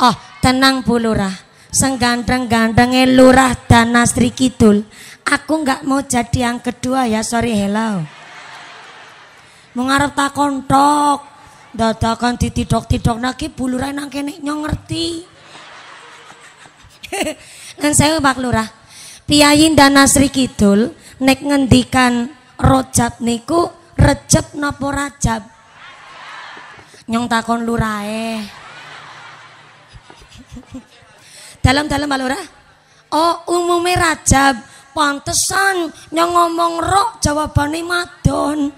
Oh, tenang Bu Lurah. senggandeng gandrenge Lurah Danasri Kidul. Aku nggak mau jadi yang kedua ya, sorry hello. Mengarep tak kontok. Dadakan ditidok-tidok naki Bu Lurah nang kene nyong ngerti. Nang saya Pak Lurah. Piyayin Danasri Kidul nek ngendikan rojab niku recep nopo rajab? Nyong takon eh. Dalam-dalam Pak Oh, umumnya Rajab. Pantesan yang ngomong rok jawabannya madon.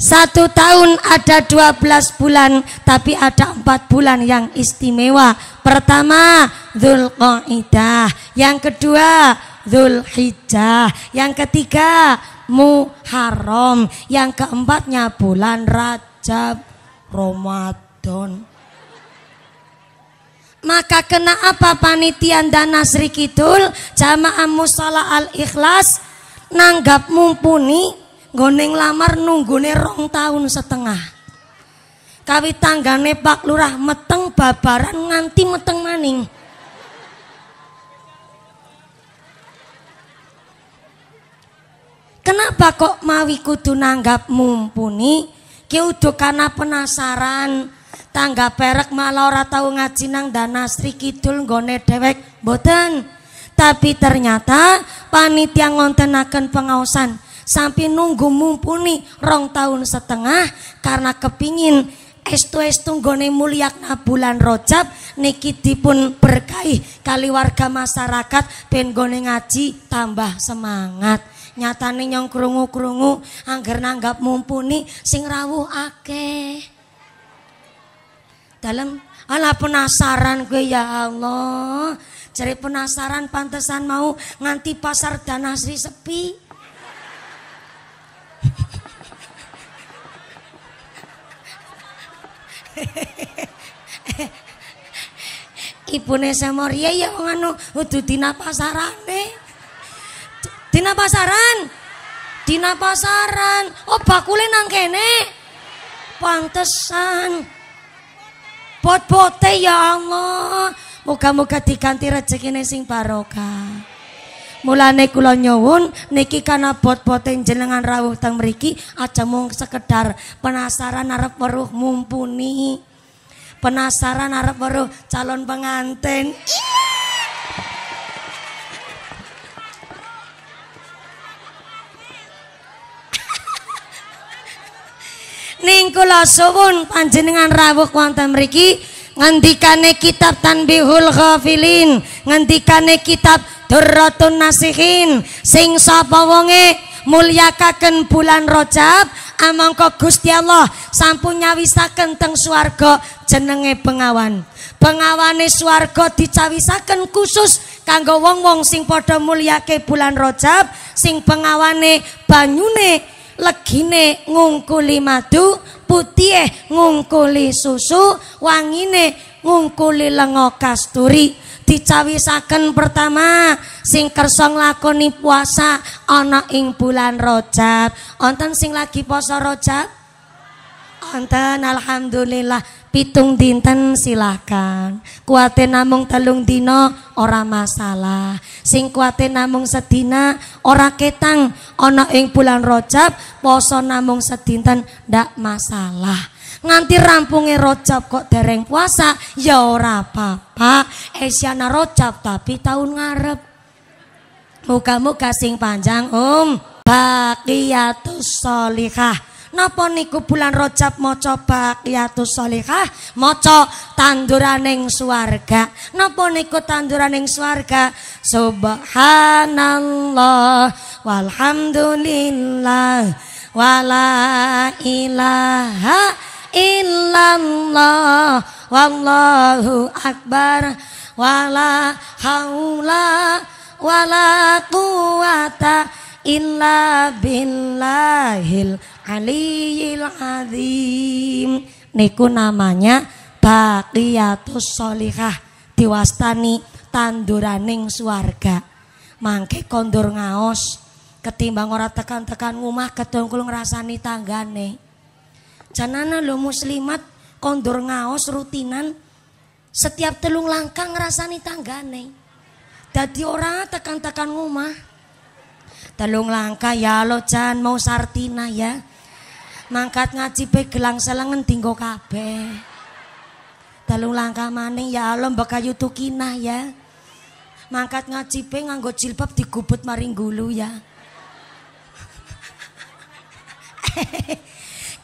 Satu tahun ada dua belas bulan Tapi ada empat bulan yang istimewa Pertama Zulqaidah Yang kedua Zulhijjah Yang ketiga Muharram Yang keempatnya bulan Rajab Ramadan maka kena apa panitian dan Nasri Kidul jamaah musola al ikhlas nanggap mumpuni goneng lamar nunggune rong tahun setengah kawi tanggane Pak Lurah meteng babaran nganti meteng maning Kenapa kok mawi kudu nanggap mumpuni? Ki udu karena penasaran Tangga perek malah ora tau ngaji nang Danasri Kidul nggone dhewek mboten. Tapi ternyata panitia ngontenaken pengausan sampai nunggu mumpuni rong tahun setengah karena kepingin estu-estu nggone mulyakna bulan Rojab niki dipun berkahi kali warga masyarakat ben gone ngaji tambah semangat nyatane nyong krungu-krungu angger nanggap mumpuni sing rawuh akeh dalam Ala penasaran gue ya Allah. cari penasaran pantesan mau nganti pasar dan asri sepi. ibu Ibune Semoria ya wong anu tina dina nih Dina pasaran. Dina pasaran. Oh bakule nang Pantesan pot bote ya Allah. muka moga diganti rezekine sing barokah. Mulane kula nyuwun niki kana pot bote jenengan rawuh teng mriki aja mung sekedar penasaran arep weruh mumpuni. Penasaran arep weruh calon pengantin. ning kula suwun panjenengan rawuh wonten mriki ngendikane kitab Tanbihul Ghafilin ngendikane kitab Durratun Nasihin sing sapa wonge mulyakaken bulan Rajab amangka ah, Gusti Allah sampun nyawisaken teng swarga jenenge pengawan. Pengawane swarga dicawisaken khusus kanggo wong-wong sing padha mulyake bulan Rajab sing pengawane banyune legine ngungkuli madu putih ngungkuli susu wangine ngungkuli lengok kasturi dicawisaken pertama sing kersa nglakoni puasa ana ing bulan Rajab. Onten sing lagi poso Rajab? Onten alhamdulillah pitung dinten silahkan kuate namung telung dino ora masalah sing kuate namung sedina ora ketang ana ing bulan rojab poso namung sedinten ndak masalah nganti rampunge rojab kok dereng puasa ya ora apa-apa esiana rojab tapi tahun ngarep muka muga sing panjang um baqiyatus solihah Napa niku bulan Rajab solikah, baqiyatus co tanduran yang suarga, Napa niku tanduran yang suarga, Subhanallah walhamdulillah wala ilaha illallah wallahu akbar wala haula wala quwata illa billahil aliyil azim niku namanya baqiyatus solihah diwastani tanduraning Suarga, mangke kondur ngaos ketimbang ora tekan-tekan ngumah kedengkul ngrasani tanggane janana lo muslimat kondur ngaos rutinan setiap telung langkah ngrasani tanggane dadi ora tekan-tekan ngumah telung langkah ya lo jan mau sartina ya mangkat ngaji pe gelang selengen tinggok kabeh dalung langkah maning ya Allah mbak kayu ya mangkat ngaji pe nganggo jilbab digubut maring gulu ya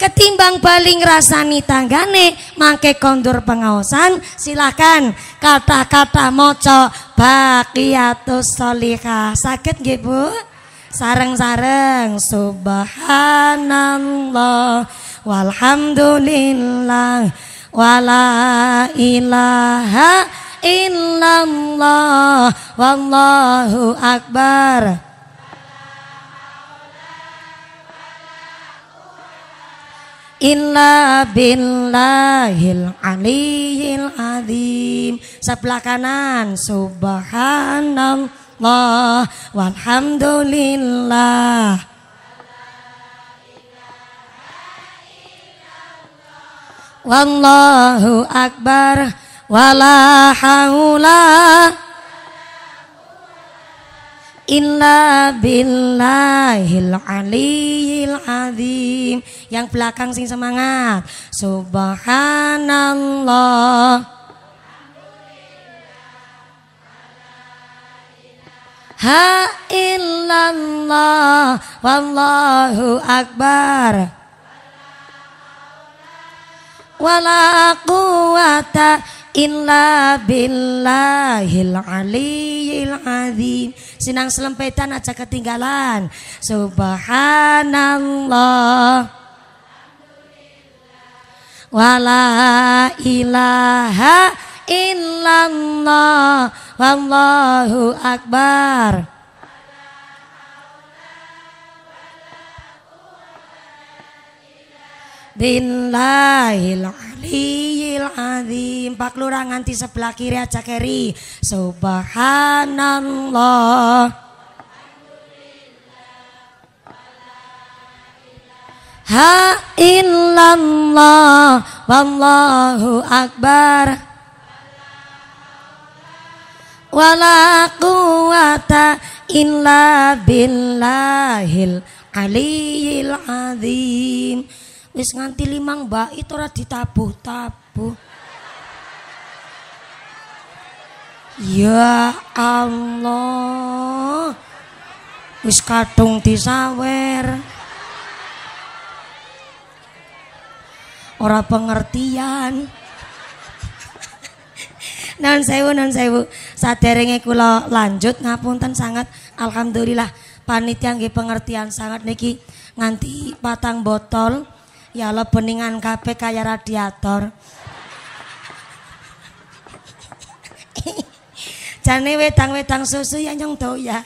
ketimbang paling rasani tanggane mangke kondur pengawasan silahkan kata-kata moco bakiatus solihah sakit nggih Sarang-sarang subhanallah walhamdulillah wala ilaha illallah wallahu akbar Inna billahil aliyil azim sebelah kanan subhanallah Allah, walhamdulillah Wallahu akbar wala haula illa billahil aliyil azim yang belakang sing semangat subhanallah ilaha illallah wallahu akbar wala quwata illa billahil aliyil azim sinang selempetan aja ketinggalan subhanallah wala ilaha illallah wallahu akbar Billahil aliyil azim Pak Lurah nganti sebelah kiri aja keri Subhanallah Ha illallah Wallahu akbar wala quwata illa billahil aliyil azim wis nganti limang itu ora ditabuh-tabuh ya Allah wis kadung disawer ora pengertian non sewu non sewu saderenge kula lanjut ngapunten sangat alhamdulillah panitia nggih pengertian sangat niki nganti patang botol ya lo peningan kabeh kaya radiator jane wedang-wedang susu ya nyong doyan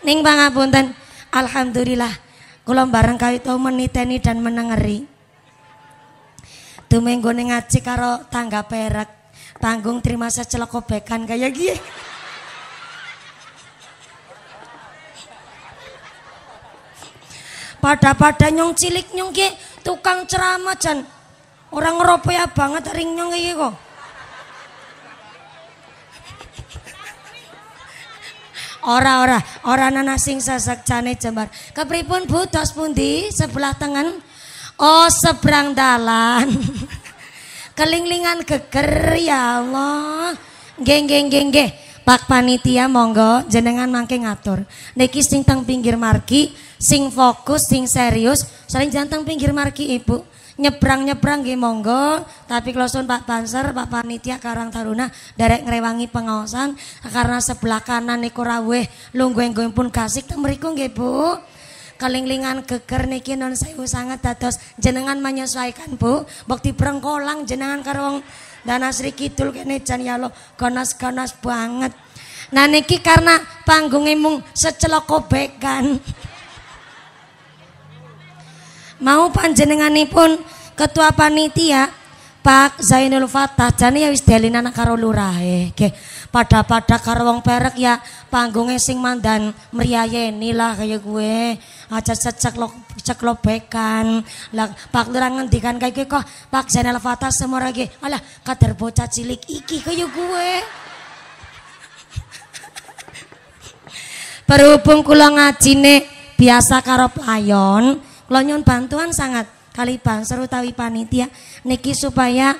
ning pangapunten alhamdulillah kula bareng kawit meniteni dan menengeri Dumenggone ngaji karo tangga perak. Panggung terima saya celoko bekan kayak gini. Pada-pada nyong cilik nyong ki tukang ceramah jan. Orang ngeropo ya banget ring nyong kayak kok. Ora ora ora nanasing sasak sesek jane jembar. Kepripun Bu dos pundi sebelah tengen? Oh seberang dalan. Kelinglingan geger ya Allah. Geng geng geng geng. Pak panitia monggo jenengan mangke ngatur. Niki sing teng pinggir marki, sing fokus, sing serius, saling janteng pinggir marki Ibu. Nyebrang-nyebrang nggih monggo, tapi kloson Pak Banser, Pak Panitia Karang Taruna derek ngerewangi pengawasan, karena sebelah kanan niku raweh lungguh pun kasik temeriku mriku Bu kelinglingan geger niki non saya sangat dados jenengan menyesuaikan Bu bukti perengkolang jenengan karong dana Danasri Kidul kene jan ya lo ganas-ganas banget nah niki karena panggungnya mung seceloko kobekan mau pun ketua panitia Pak Zainul Fatah jani ya wis delinan karo lurahe. Nggih pada-pada karo wong perek ya panggungnya sing mandan meriayeni lah kayak gue aja cecek lo cek lo bekan lah pak lurah ngendikan kayak gue kok pak Zainal Fatah semua lagi alah kader bocah cilik iki kayak gue berhubung kula cine biasa karo ayon kula nyun bantuan sangat kali bang seru tawi panitia niki supaya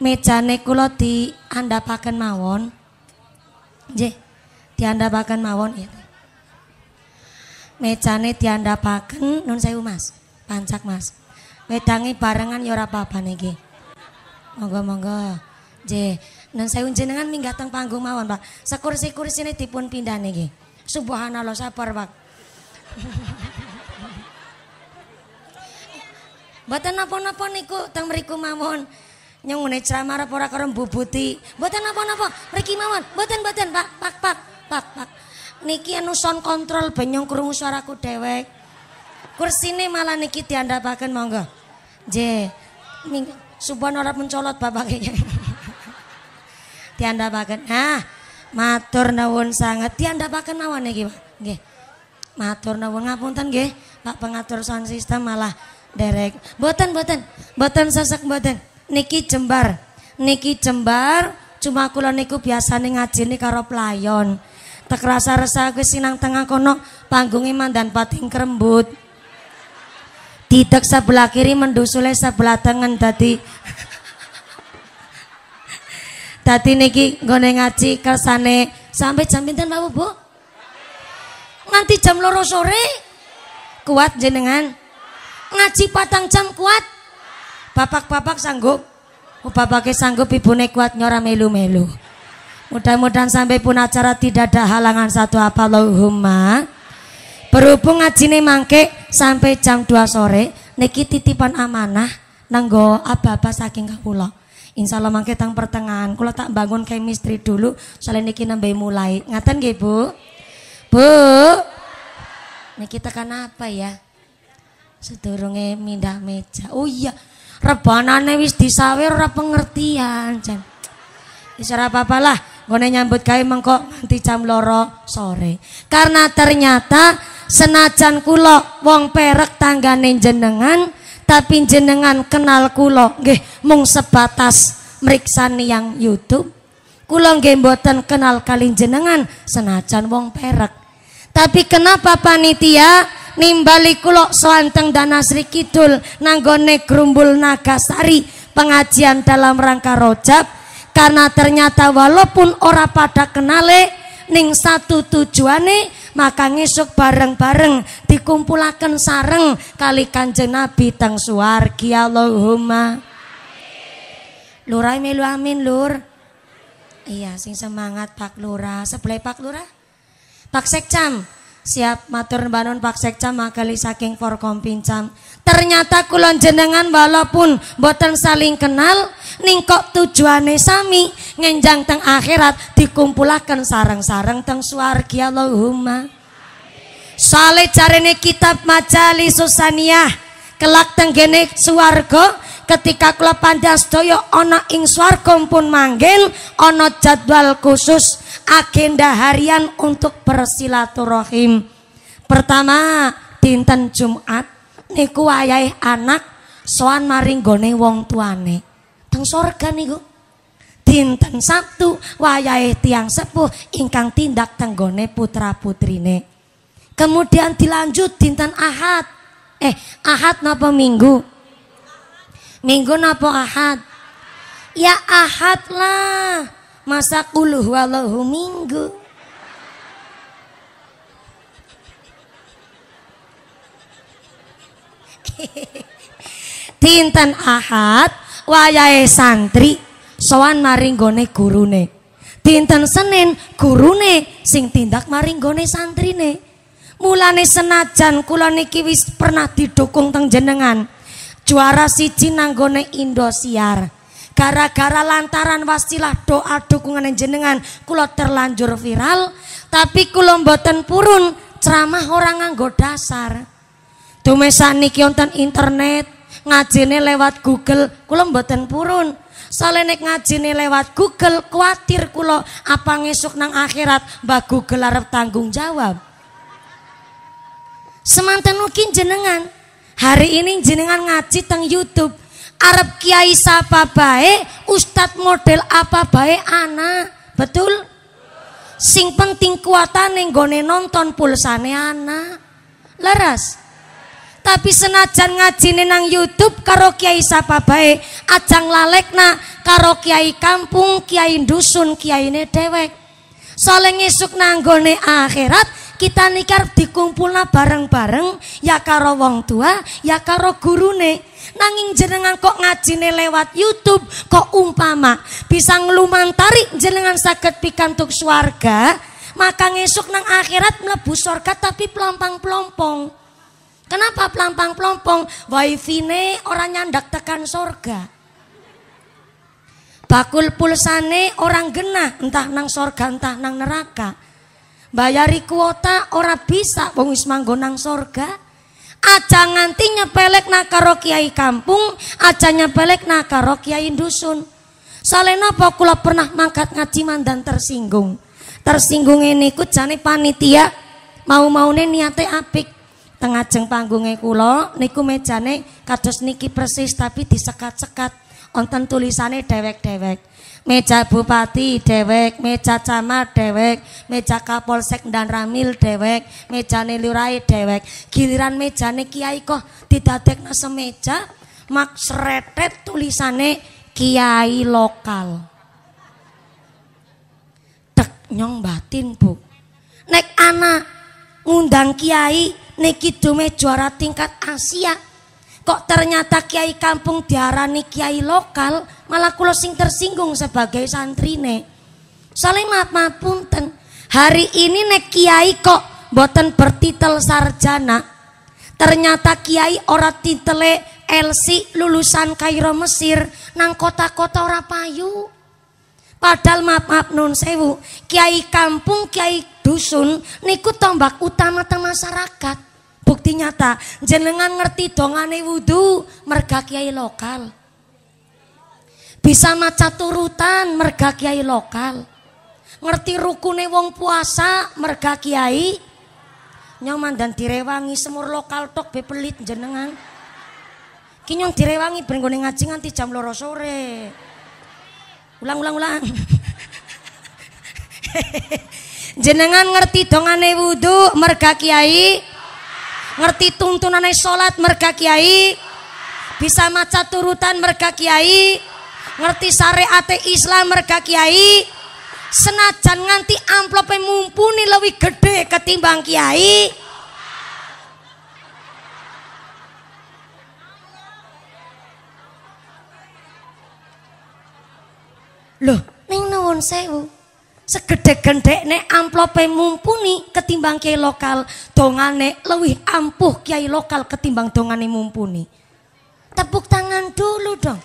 mejane anda paken mawon Nggih. Diandhapaken mawon ini. Mejane diandhapaken nun sewu Mas. Pancak Mas. Wedangi barengan ya ora apa-apa niki. Monggo-monggo. Nggih. Nun sewu jenengan minggah teng panggung mawon, Pak. Sekursi-kursine dipun pindah niki. Subhanallah sabar, Pak. Mboten napa-napa niku teng mriku mawon. Nyong ngene ceramah arep ora karo mbubuti. Mboten napa-napa, mriki mawon. Mboten mboten, Pak, Pak, Pak, Pak, Pak. Niki anu son kontrol benyong krungu suaraku dewek. Kursine malah niki diandhapaken monggo. Nggih. Ning suban ora mencolot bapake. diandhapaken. Nah, matur nuwun sanget diandhapaken mawon niki, Pak. Nggih. Matur nuwun ngapunten nggih, Pak pengatur sound system malah derek. Mboten mboten, mboten sesek mboten niki jembar. Niki jembar cuma kula niku biasane nih karo pelayon Tak rasa resah ke sinang tengah kono panggunge mandan pating kerembut. Tidak sebelah kiri mendusule sebelah tengen tadi tadi niki gono ngaji kersane sampai jam pinten Pak Bu? Nganti jam loro sore kuat jenengan. Ngaji patang jam kuat Bapak-bapak sanggup? Oh, bapaknya sanggup ibu kuat nyora melu-melu. Mudah-mudahan sampai pun acara tidak ada halangan satu apa Allahumma. Berhubung nih mangke sampai jam 2 sore niki titipan amanah nanggo apa-apa saking kula. Insya Allah mangke tang pertengahan kula tak bangun kayak misteri dulu soalnya niki nambah mulai. Ngatan gak Bu? Bu. Niki tekan apa ya? Sedurunge mindah meja. Oh iya, rebanane wis disawer ora pengertian jan wis ora lah ngone nyambut gawe mengko nganti jam loro sore karena ternyata senajan kula wong perek tanggane jenengan tapi jenengan kenal kulo. nggih mung sebatas nih yang YouTube kula nggih mboten kenal kali jenengan senajan wong perek tapi kenapa panitia nimbali kulok soanteng dan Asri Kidul nanggone Grumbul Nagasari pengajian dalam rangka rojab karena ternyata walaupun ora pada kenale ning satu tujuane maka ngisuk bareng-bareng dikumpulakan sareng kali kanjeng Nabi teng suwargi Allahumma Lurah melu amin lur Iya sing semangat Pak Lurah sebelah Pak Lurah Pak Sekcam Siap matur banun Pak Sekcam makali saking Forkom Pincam. Ternyata kulon jenengan walaupun boten saling kenal ningkok kok tujuane sami ngenjang teng akhirat dikumpulkan sarang-sarang teng swarga Allahumma. Sale jarene kitab Majali Susaniah kelak tenggene suargo ketika kula pandas doyo ono ing swarga pun manggil ono jadwal khusus agenda harian untuk bersilaturahim pertama dinten Jumat niku wayahe anak soan maring gone wong tuane teng surga niku dinten Sabtu wayahe tiang sepuh ingkang tindak tenggone putra putrine kemudian dilanjut dinten Ahad eh Ahad napa Minggu Minggu napa ahad? Ya ahad lah. Masa kuluh walahu minggu. Tinten ahad wayahe santri sowan maringgone gurune. Tinten Senin gurune sing tindak maring maringgone santrine. Mulane senajan kula niki wis pernah didukung teng jenengan. Juara siji nanggone Indosiar. Gara-gara lantaran wasilah doa dukungan yang jenengan kulo terlanjur viral, tapi kulo mboten purun ceramah orang nganggo dasar. Dumesan niki wonten internet, ngajine lewat Google, kulo mboten purun. Soalnya nek ngajine lewat Google, kuatir kulo apa ngesuk nang akhirat mbak Google arep tanggung jawab. Semanten mungkin jenengan Hari ini jenengan ngaji teng YouTube. Arab kiai siapa baik, ustadz model apa baik anak. Betul? Sing penting kuatane nggone nonton pulsane anak. Leres? Tapi senajan ngaji nang YouTube karo kiai siapa baik, ajang lalekna karo kiai kampung, kiai dusun, Kiai ne dewek. Soleh ngisuk nanggone akhirat, kita nikar dikumpulna bareng-bareng ya karo wong tua ya karo gurune nanging jenengan kok ngajine lewat YouTube kok umpama bisa ngelumantari jenengan sakit pikantuk suarga, maka ngesuk nang akhirat mlebu surga tapi pelampang pelompong kenapa pelampang pelompong wifi ne orang nyandak tekan surga bakul pulsane orang genah entah nang surga entah nang neraka Bayari kuota ora bisa wong wis manggon nang sorga. Aja nganti nyepelek na karo kiai kampung, aja nyepelek na karo kiai dusun. soalnya apa kula pernah mangkat ngaji mandan tersinggung. Tersinggung ini ku jane panitia mau-maune niate apik. tengah Tengajeng panggungnya kula niku mejane kados niki persis tapi disekat-sekat. Onten tulisane dewek-dewek meja bupati dewek, meja camat dewek, meja kapolsek dan ramil dewek, meja nelurai dewek. Giliran ne kiai kok didadekna semeja, mak sretet tulisane kiai lokal. Tek nyong batin, Bu. Nek anak ngundang kiai Nek itu juara tingkat Asia Kok ternyata kiai kampung diarani kiai lokal, malah kulo sing tersinggung sebagai santrine. Saling maaf maaf ten Hari ini nek kiai kok boten bertitel sarjana. Ternyata kiai ora titele LC lulusan Kairo Mesir nang kota-kota ora payu. Padahal maaf maaf nun sewu, kiai kampung, kiai dusun niku tombak utama teng masyarakat. Bukti nyata, jenengan ngerti dongane wudhu merga kiai lokal. Bisa maca turutan merga kiai lokal. Ngerti rukune wong puasa merga kiai. Nyoman dan direwangi semur lokal tok bepelit pelit jenengan. Kinyong direwangi ben ngaji nganti jam loro sore. Ulang ulang ulang. jenengan ngerti dongane wudhu merga kiai ngerti tuntunan sholat merga kiai bisa maca turutan merga kiai ngerti syariate Islam merga kiai senajan nganti amplope mumpuni lebih gede ketimbang kiai Loh, ning nuwun sewu segede-gendekne amplope mumpuni ketimbang kiai lokal dongane lebih ampuh kiai lokal ketimbang dongane mumpuni tepuk tangan dulu dong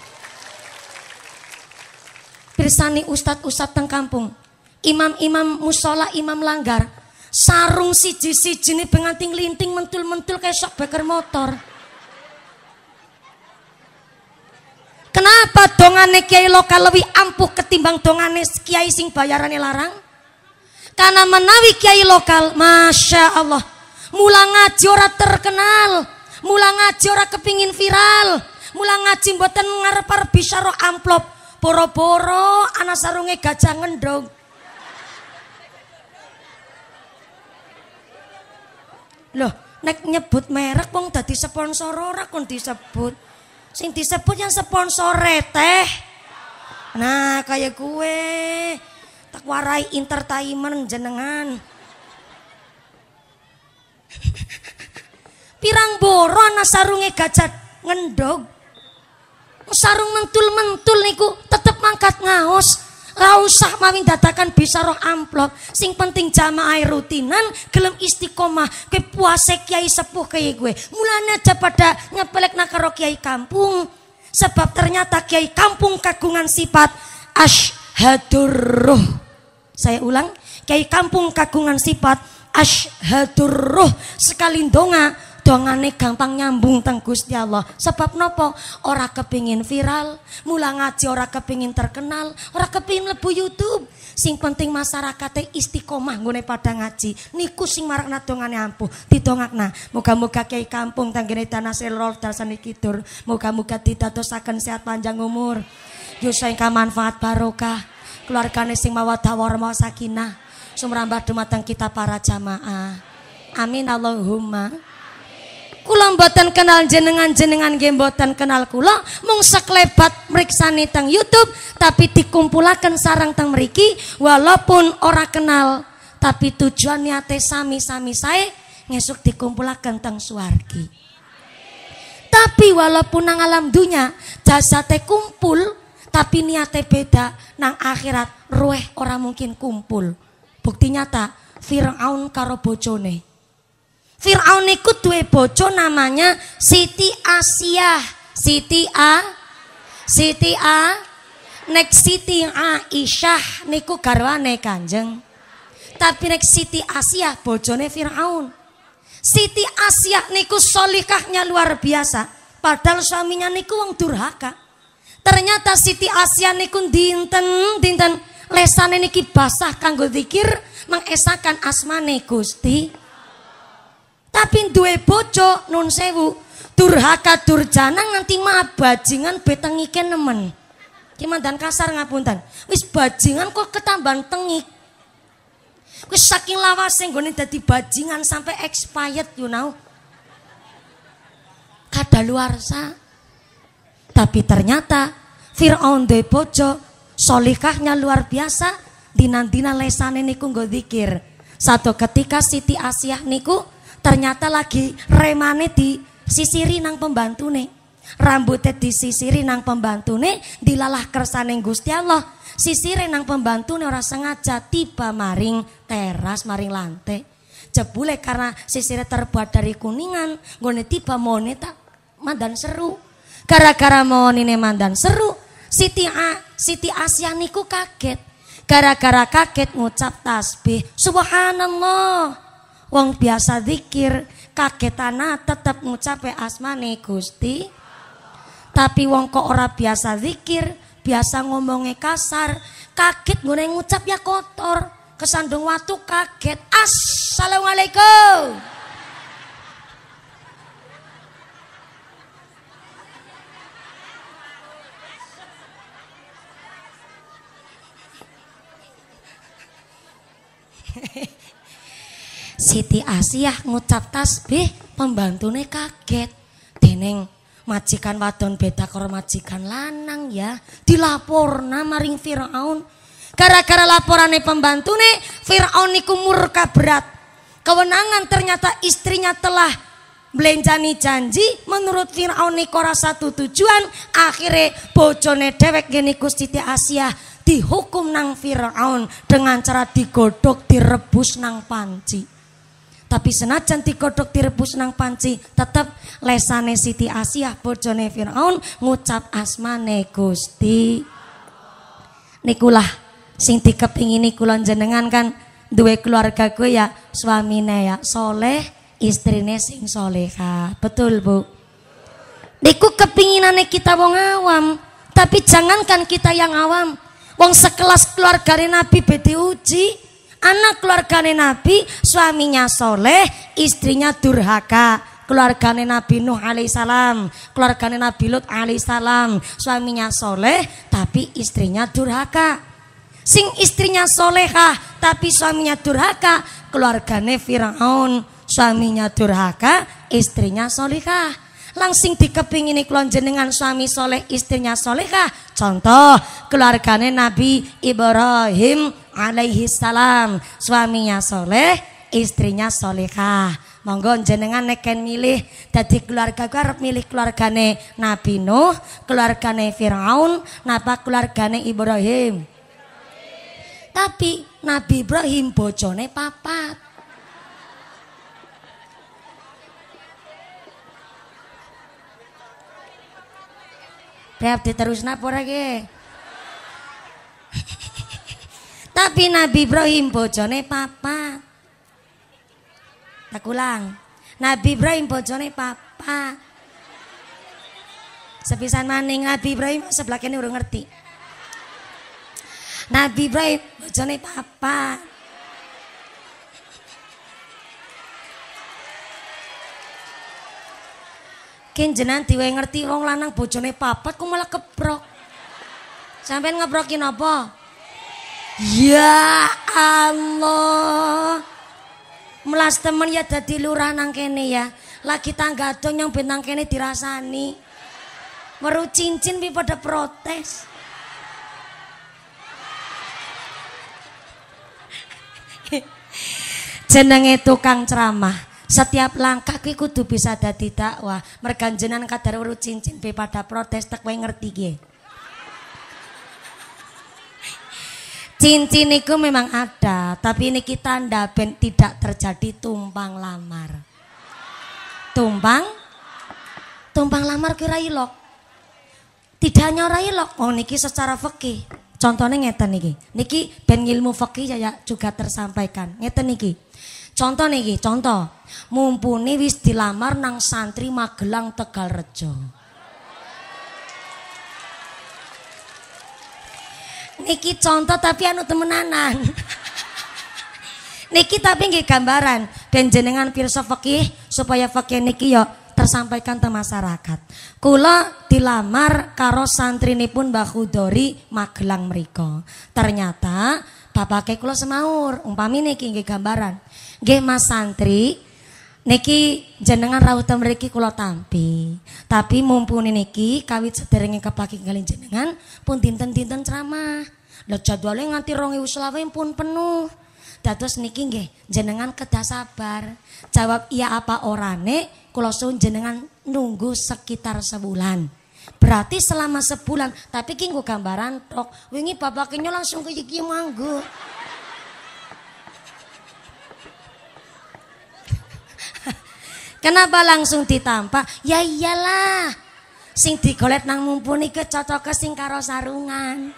pirsani ustad-ustad teng kampung imam-imam musola imam langgar sarung siji-siji ini penganting linting mentul-mentul kayak sok beker motor Kenapa dongane kiai lokal lebih ampuh ketimbang dongane kiai sing bayarannya larang? Karena menawi kiai lokal, masya Allah, mula ngaji ora terkenal, mula ngaji ora kepingin viral, mula ngaji buatan ngarepar bisa amplop, boro-boro anak sarunge gajah ngendong. Loh, nek nyebut merek wong tadi sponsor ora kon disebut. Sing disebut yang sponsore teh. Nah, kayak gue tak warai entertainment jenengan. Pirang boro ana sarunge gajah ngendog. Sarung mentul-mentul niku tetep mangkat ngaos ra usah datakan dadakan bisa roh amplop sing penting jamaah rutinan gelem istiqomah ke puasa kiai sepuh kayak gue mulanya aja pada nyepelek nakaro kiai kampung sebab ternyata kiai kampung kagungan sifat ashadurruh saya ulang kiai kampung kagungan sifat ashadurruh sekali donga dongane gampang nyambung teng Gusti Allah. Sebab nopo? Ora kepingin viral, mula ngaji ora kepingin terkenal, ora kepingin lebu YouTube. Sing penting masyarakat istiqomah nggone pada ngaji. Niku sing marakna dongane ampuh, didongakna. Muga-muga kiai kampung teng tanah selor iki muka Muga-muga ditatosaken sehat panjang umur. Yo sing manfaat barokah. Keluargane sing mawadah warma sakinah. Sumrambah dumateng kita para jamaah. Amin Allahumma. Kula mboten kenal jenengan-jenengan nggih mboten kenal kula, mung seklebat mriksani teng YouTube tapi dikumpulaken sarang teng meriki, walaupun ora kenal tapi tujuan niate sami-sami saya ngesuk dikumpulaken teng suwargi. Tapi walaupun nang alam dunya jasate kumpul tapi niate beda nang akhirat ruweh ora mungkin kumpul. Bukti nyata Firaun karo bojone. Firaun itu dua bojo namanya Siti Asia, Siti A Siti A nek Siti Aisyah niku garwane Kanjeng. Tapi nek Siti Asia bojone Firaun. Siti Asia niku solikahnya luar biasa. Padahal suaminya niku wong durhaka. Ternyata Siti Asia niku dinten dinten lesane niki basah kanggo zikir mengesakan asmane Gusti tapi duwe bojo nun sewu durhaka durjana nanti mah bajingan betengike nemen dan kasar ngapunten wis bajingan kok ketambahan tengik wis saking yang nggone jadi bajingan sampai expired you know kada luar sa, tapi ternyata Fir'aun duwe bojo solikahnya luar biasa dinantina lesane niku nggo satu ketika Siti Asiyah niku ternyata lagi remane di sisiri nang pembantu nih rambutnya sisiri nang pembantu nih dilalah kersaning Gusti Allah Sisiri nang pembantu nih orang sengaja tiba maring teras maring lantai jebule karena sisire terbuat dari kuningan gue tiba mone tak mandan seru gara-gara mone mandan seru Siti A, Siti Asia niku kaget gara-gara kaget ngucap tasbih subhanallah wong biasa zikir kaget tanah tetep ngucape asmane Gusti tapi wong kok ora biasa zikir biasa ngomongnya kasar kaget gue ngucap ya kotor kesandung watu kaget assalamualaikum Hehehe Siti Asiyah ngucap tasbih pembantune kaget dening majikan wadon beda karo majikan lanang ya dilaporna maring Firaun gara-gara laporane pembantune Firaun niku murka berat kewenangan ternyata istrinya telah belenjani janji menurut Firaun niku satu tujuan akhirnya bojone dewek genikus Siti Asia dihukum nang Firaun dengan cara digodok direbus nang panci tapi senajan kodok direbus nang panci, tetap lesane Siti Asia bojone Firaun ngucap asmane Gusti. Nikulah sing dikepingini kulon jenengan kan duwe keluarga gue ya suamine ya soleh istrine sing soleha betul bu Niku kepinginannya kita wong awam tapi jangankan kita yang awam wong sekelas keluarga Nabi beti uji anak keluargane Nabi, suaminya soleh, istrinya durhaka. Keluargane Nabi Nuh alaihissalam, keluargane Nabi Lut alaihissalam, suaminya soleh tapi istrinya durhaka. Sing istrinya solehah tapi suaminya durhaka, keluargane Firaun, suaminya durhaka, istrinya solehah langsing ini klon jenengan suami soleh istrinya solehah contoh keluargane Nabi Ibrahim alaihi salam suaminya soleh istrinya solehah Monggo jenengan neken milih jadi keluarga gue harap milih keluargane Nabi Nuh, keluargane Firaun, napa keluargane Ibrahim. Tapi Nabi Ibrahim bojone papat. Beb diterus apa ora Tapi Nabi Ibrahim bojone papat. Tak ulang. Nabi Ibrahim bojone papat. Sepisan maning Nabi Ibrahim sebelah kene urung ngerti. Nabi Ibrahim bojone papat. Kinjenan diwe ngerti wong lanang bojone papat ku malah keprok. Sampeyan ngebrokin apa? Ya Allah. Melas temen ya dadi lurah nang kene ya. Lagi tangga dong yang bintang kene dirasani. Meru cincin pi pada protes. jenenge tukang ceramah setiap langkah kuwi kudu bisa dadi dakwah. jenengan kadar urut cincin be pada protes tek kowe ngerti nggih. Cincin itu memang ada, tapi ini kita tanda ben tidak terjadi tumpang lamar. Tumpang? Tumpang lamar kira ilok. Tidak hanya lok. ilok, oh niki secara fikih. Contohnya ngeten niki. Niki ben ilmu fikih ya, ya juga tersampaikan. Ngeten niki. Contoh niki, contoh. Mumpuni wis dilamar nang santri Magelang Tegal Rejo. Niki contoh tapi anu temenanan. niki tapi nggih gambaran dan jenengan pirsa supaya fikih niki yo tersampaikan ke masyarakat. Kula dilamar karo pun Mbah dori Magelang mriko. Ternyata bapak kula semaur, umpami niki nggih gambaran. Gema santri niki jenengan rautan mereka kulo tampi. Tapi mumpuni niki kawit sederenge kepaki kalian jenengan pun tinten dinten ceramah. Lah jadwalnya nganti 2020 pun penuh. Datus niki nggih jenengan kedah sabar. Jawab iya apa orane Kulo sun jenengan nunggu sekitar sebulan. Berarti selama sebulan, tapi ki nggo gambaran tok. Wingi babaknya langsung ke manggu. Kenapa langsung ditampak? Ya iyalah. Sing digolet nang mumpuni ke sing karo sarungan.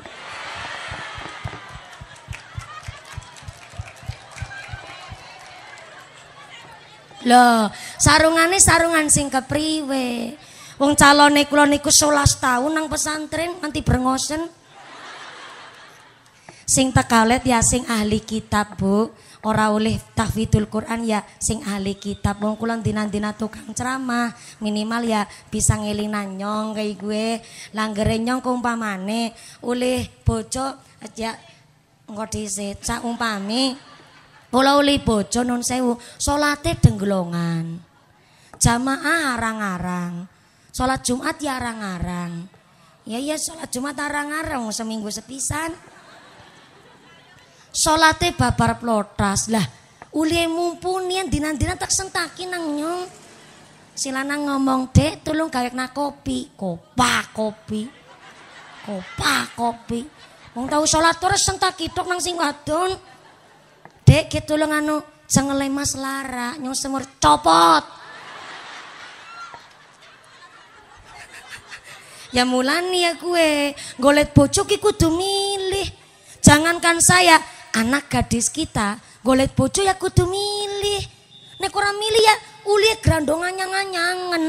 Loh, sarungane sarungan sing kepriwe? Wong calone kula niku 11 tahun nang pesantren nganti brengosen. Sing tekalet ya sing ahli kitab, Bu ora oleh tahfidul Quran ya sing ahli kitab wong kula dinan-dina tukang ceramah minimal ya bisa ngeling nanyong kayak gue langgere nyong kumpamane oleh bojo ya engko dhisik umpami kula oleh bojo nun sewu salate denggelongan jamaah arang-arang salat Jumat ya arang-arang ya ya salat Jumat arang-arang seminggu sepisan Salate babar plotas. Lah, uli yang dinan-dinan tak sentaki nang nyong. Silana ngomong, "Dek, tolong nak kopi." Kopa kopi. Kopa kopi. mau tahu solat terus sentaki tok nang sing wadon. Dek, kita tolong anu jangan lemas Lara, nyong semur copot. Ya mulani ya kue, golet bocok iku milih. Jangankan saya, anak gadis kita golet bojo ya kudu milih. Nek ora milih ya uli grandongan nyang-nyangen.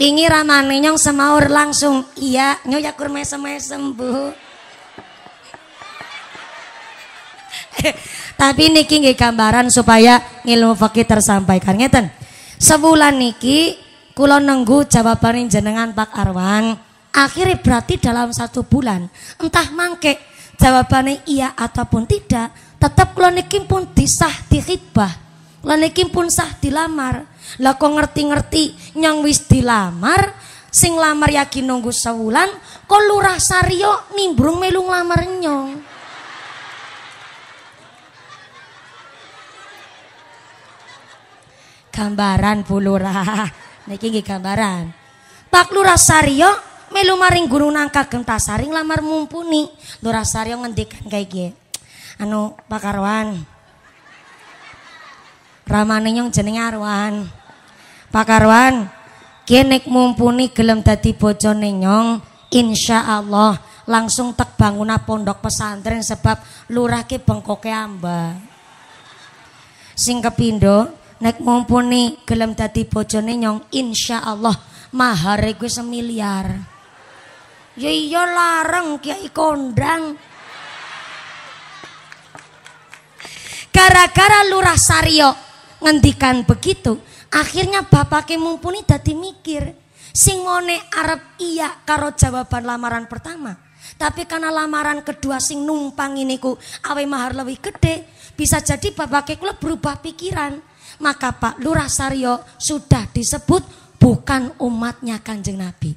Tingi ramane nyong semaur langsung. Iya, nyong ya kur mesem-mesem, Tapi niki nggih gambaran supaya ilmu fakih tersampaikan ngeten. Sebulan niki kula nenggu jawaban jenengan Pak Arwan. Akhirnya berarti dalam satu bulan, entah mangke jawabannya iya ataupun tidak, tetap klonikim pun disah dihitbah, Klonikim pun sah dilamar. Lah kok ngerti-ngerti nyang wis dilamar, sing lamar yakin nunggu sebulan, kok lurah sario nimbrung melu lamar nyong. Gambaran Bu Lurah. Niki gambaran. Pak Lurah sario melu maring guru nangka gentasari lamar mumpuni. Lurasari ngendikan kayak gini. Anu Pak Karwan. Ramane nyong jeneng Arwan. Pak Karwan, nek mumpuni gelem dadi bojone nyong, insya Allah langsung tak bangunah pondok pesantren sebab lurah ke bengkoknya amba. Sing kepindo, nek mumpuni gelem dadi bojone nyong, insya Allah mahare gue semiliar. Ya iya larang kiai kondang. Gara-gara lurah Saryo ngendikan begitu, akhirnya bapake mumpuni dadi mikir. Sing ngone arep iya karo jawaban lamaran pertama. Tapi karena lamaran kedua sing numpang ini ku awe mahar lebih gede, bisa jadi bapake kula berubah pikiran. Maka Pak Lurah Saryo sudah disebut bukan umatnya Kanjeng Nabi.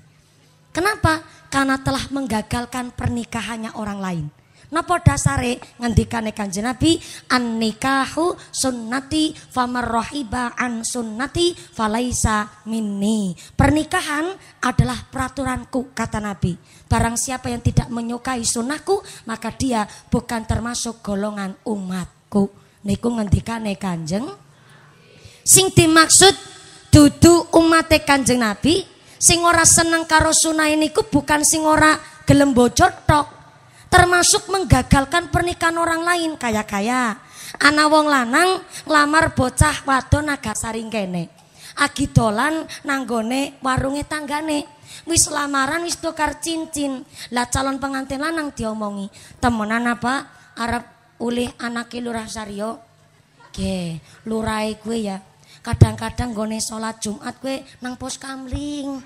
Kenapa? karena telah menggagalkan pernikahannya orang lain. Napa dasare ngendikane Kanjeng Nabi an nikahu sunnati famar rahiba an sunnati falaisa minni. Pernikahan adalah peraturanku kata Nabi. Barang siapa yang tidak menyukai sunnahku maka dia bukan termasuk golongan umatku. Niku ngendikane Kanjeng sing dimaksud dudu umate Kanjeng Nabi Sing ora seneng karo ini niku bukan sing ora gelem bocor Termasuk menggagalkan pernikahan orang lain kaya-kaya. Ana wong lanang lamar bocah wadon agak saring kene. Agi dolan nanggone warunge tanggane. Wis lamaran wis tukar cincin. Lah calon pengantin lanang diomongi, "Temenan apa arep oleh anak lurah Sario. Ge, lurai e gue ya. kadang-kadang gone sholat Jumat kue nang pos kamling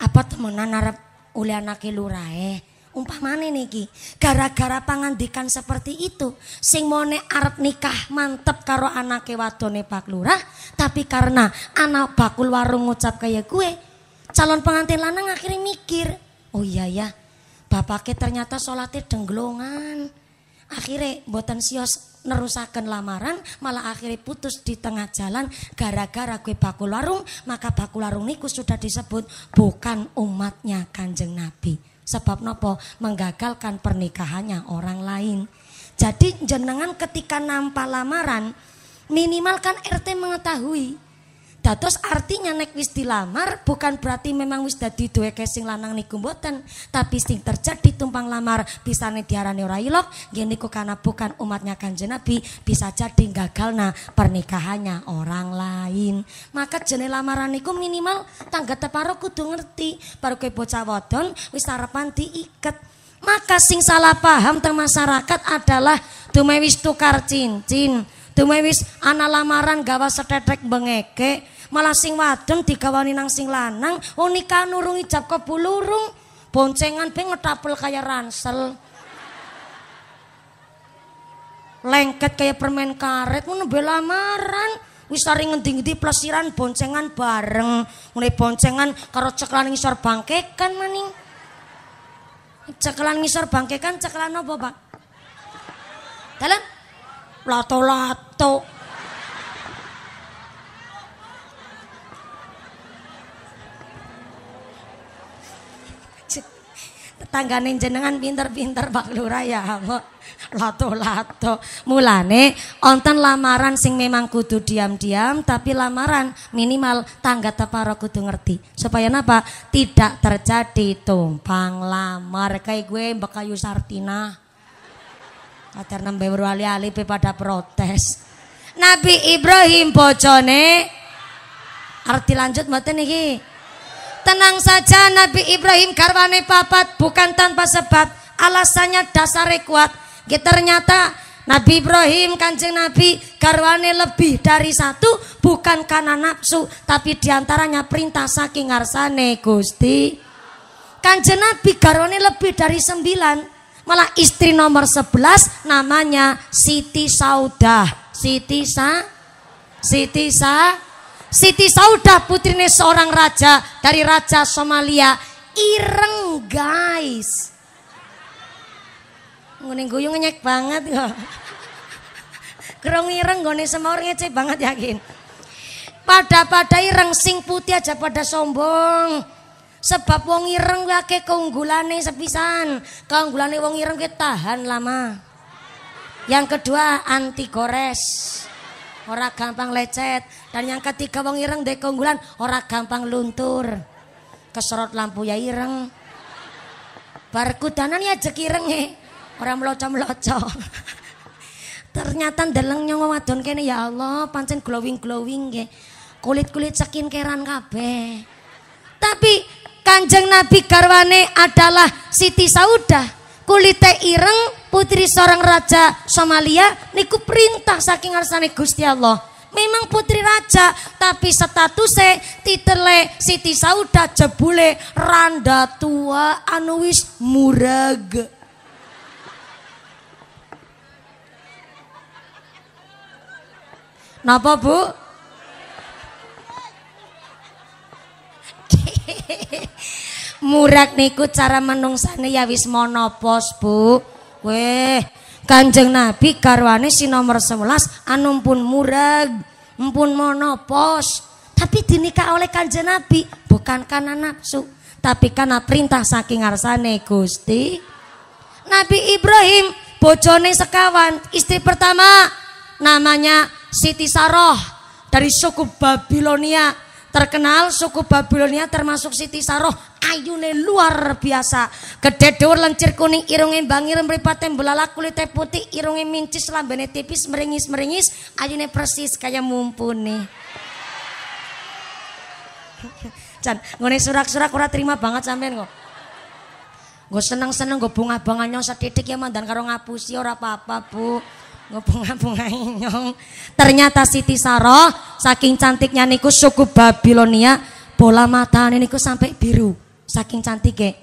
apa temenan arep oleh anake lurae umpamane niki gara-gara pangandikan seperti itu sing mone arep nikah mantep karo anake wadone Pak Lurah tapi karena anak bakul warung ngucap kayak gue calon pengantin lanang akhirnya mikir oh iya ya bapaknya ternyata sholatnya dengglongan akhirnya buatan sios nerusakan lamaran malah akhirnya putus di tengah jalan gara-gara gue bakul warung maka bakul warung niku sudah disebut bukan umatnya kanjeng nabi sebab nopo menggagalkan pernikahannya orang lain jadi jenengan ketika nampak lamaran minimal kan RT mengetahui Dah artinya nek wis dilamar bukan berarti memang wis dadi duweke sing lanang niku mboten, tapi sing terjadi tumpang lamar bisa diarani ora ilok, nggih niku karena bukan umatnya Kanjeng Nabi, bisa jadi gagalna pernikahannya orang lain. Maka jenis lamaran niku minimal tangga teparo kudu ngerti, baru ke bocah wadon wis arepan diiket. Maka sing salah paham teng masyarakat adalah dumewis tukar cincin. Tumewis ana lamaran gawa setetek bengeke, malah sing wadon digawani nang sing lanang, oh nikah nurung ijab kebulurung, boncengan pe ngetapel kaya ransel. Lengket kaya permen karet, ngono lamaran. wis sari ngendi-ngendi plesiran boncengan bareng mulai boncengan karo ceklan ngisor bangkekan maning ceklan ngisor bangkekan ceklan apa pak dalam lato-lato. Tetanggane jenengan pinter-pinter Pak Lurah ya, lato-lato. Mulane onten lamaran sing memang kudu diam-diam, tapi lamaran minimal tangga teparo kudu ngerti. Supaya napa? Tidak terjadi tumpang lamar kayak gue Mbak Kayu Sartina. Agar nembe wali-ali pada protes. Nabi Ibrahim bojone arti lanjut mboten niki. Tenang saja Nabi Ibrahim karwane papat bukan tanpa sebab. Alasannya dasare kuat. kita ternyata Nabi Ibrahim kanjeng Nabi karwane lebih dari satu bukan karena nafsu tapi diantaranya perintah saking arsane Gusti kanjeng Nabi karwane lebih dari sembilan Malah istri nomor 11 namanya Siti Saudah. Siti Sa Siti Sa Siti Saudah putrinya seorang raja dari raja Somalia. Ireng guys. nguning guyung nyek banget kok. Ireng ireng semua orang ngece banget yakin. Pada-pada ireng sing putih aja pada sombong. Sebab wong ireng kuwi akeh keunggulane sepisan. Keunggulane wong ireng kuwi tahan lama. Yang kedua anti gores. Ora gampang lecet dan yang ketiga wong ireng ndek keunggulan ora gampang luntur. Keserot lampu ya ireng. Bar kudanan ya jek irenge. Ora mloco-mloco. Ternyata ndeleng nyong wadon kene ya Allah, pancen glowing-glowing nggih. Kulit-kulit sekin keran kabeh. Tapi kanjeng Nabi garwane adalah Siti Saudah kulite ireng putri seorang raja Somalia niku perintah saking arsane Gusti Allah memang putri raja tapi statusnya titele Siti Saudah jebule randa tua anu wis murag Napa bu? Murak niku cara menungsane ya wis monopos, Bu. Weh, Kanjeng Nabi garwane si nomor 11 anu pun murak, empun monopos. Tapi dinikah oleh Kanjeng Nabi bukan karena nafsu, tapi karena perintah saking ngarsane Gusti. Nabi Ibrahim bojone sekawan, istri pertama namanya Siti Saroh dari suku Babilonia terkenal suku Babilonia termasuk Siti Saroh ayune luar biasa gede dhuwur lencir kuning irunge bangir mripate belalak kulit putih irunge mincis lambene tipis meringis-meringis ayune persis kaya mumpuni Jan, ngone surak-surak ora terima banget sampean kok. Gue seneng-seneng gue bunga-bunga nyong setitik ya mandan karo ngapusi ora apa-apa, Bu ngebunga-bunga nyong. Ternyata Siti Saroh saking cantiknya niku suku Babilonia bola mata niku sampai biru saking cantiknya.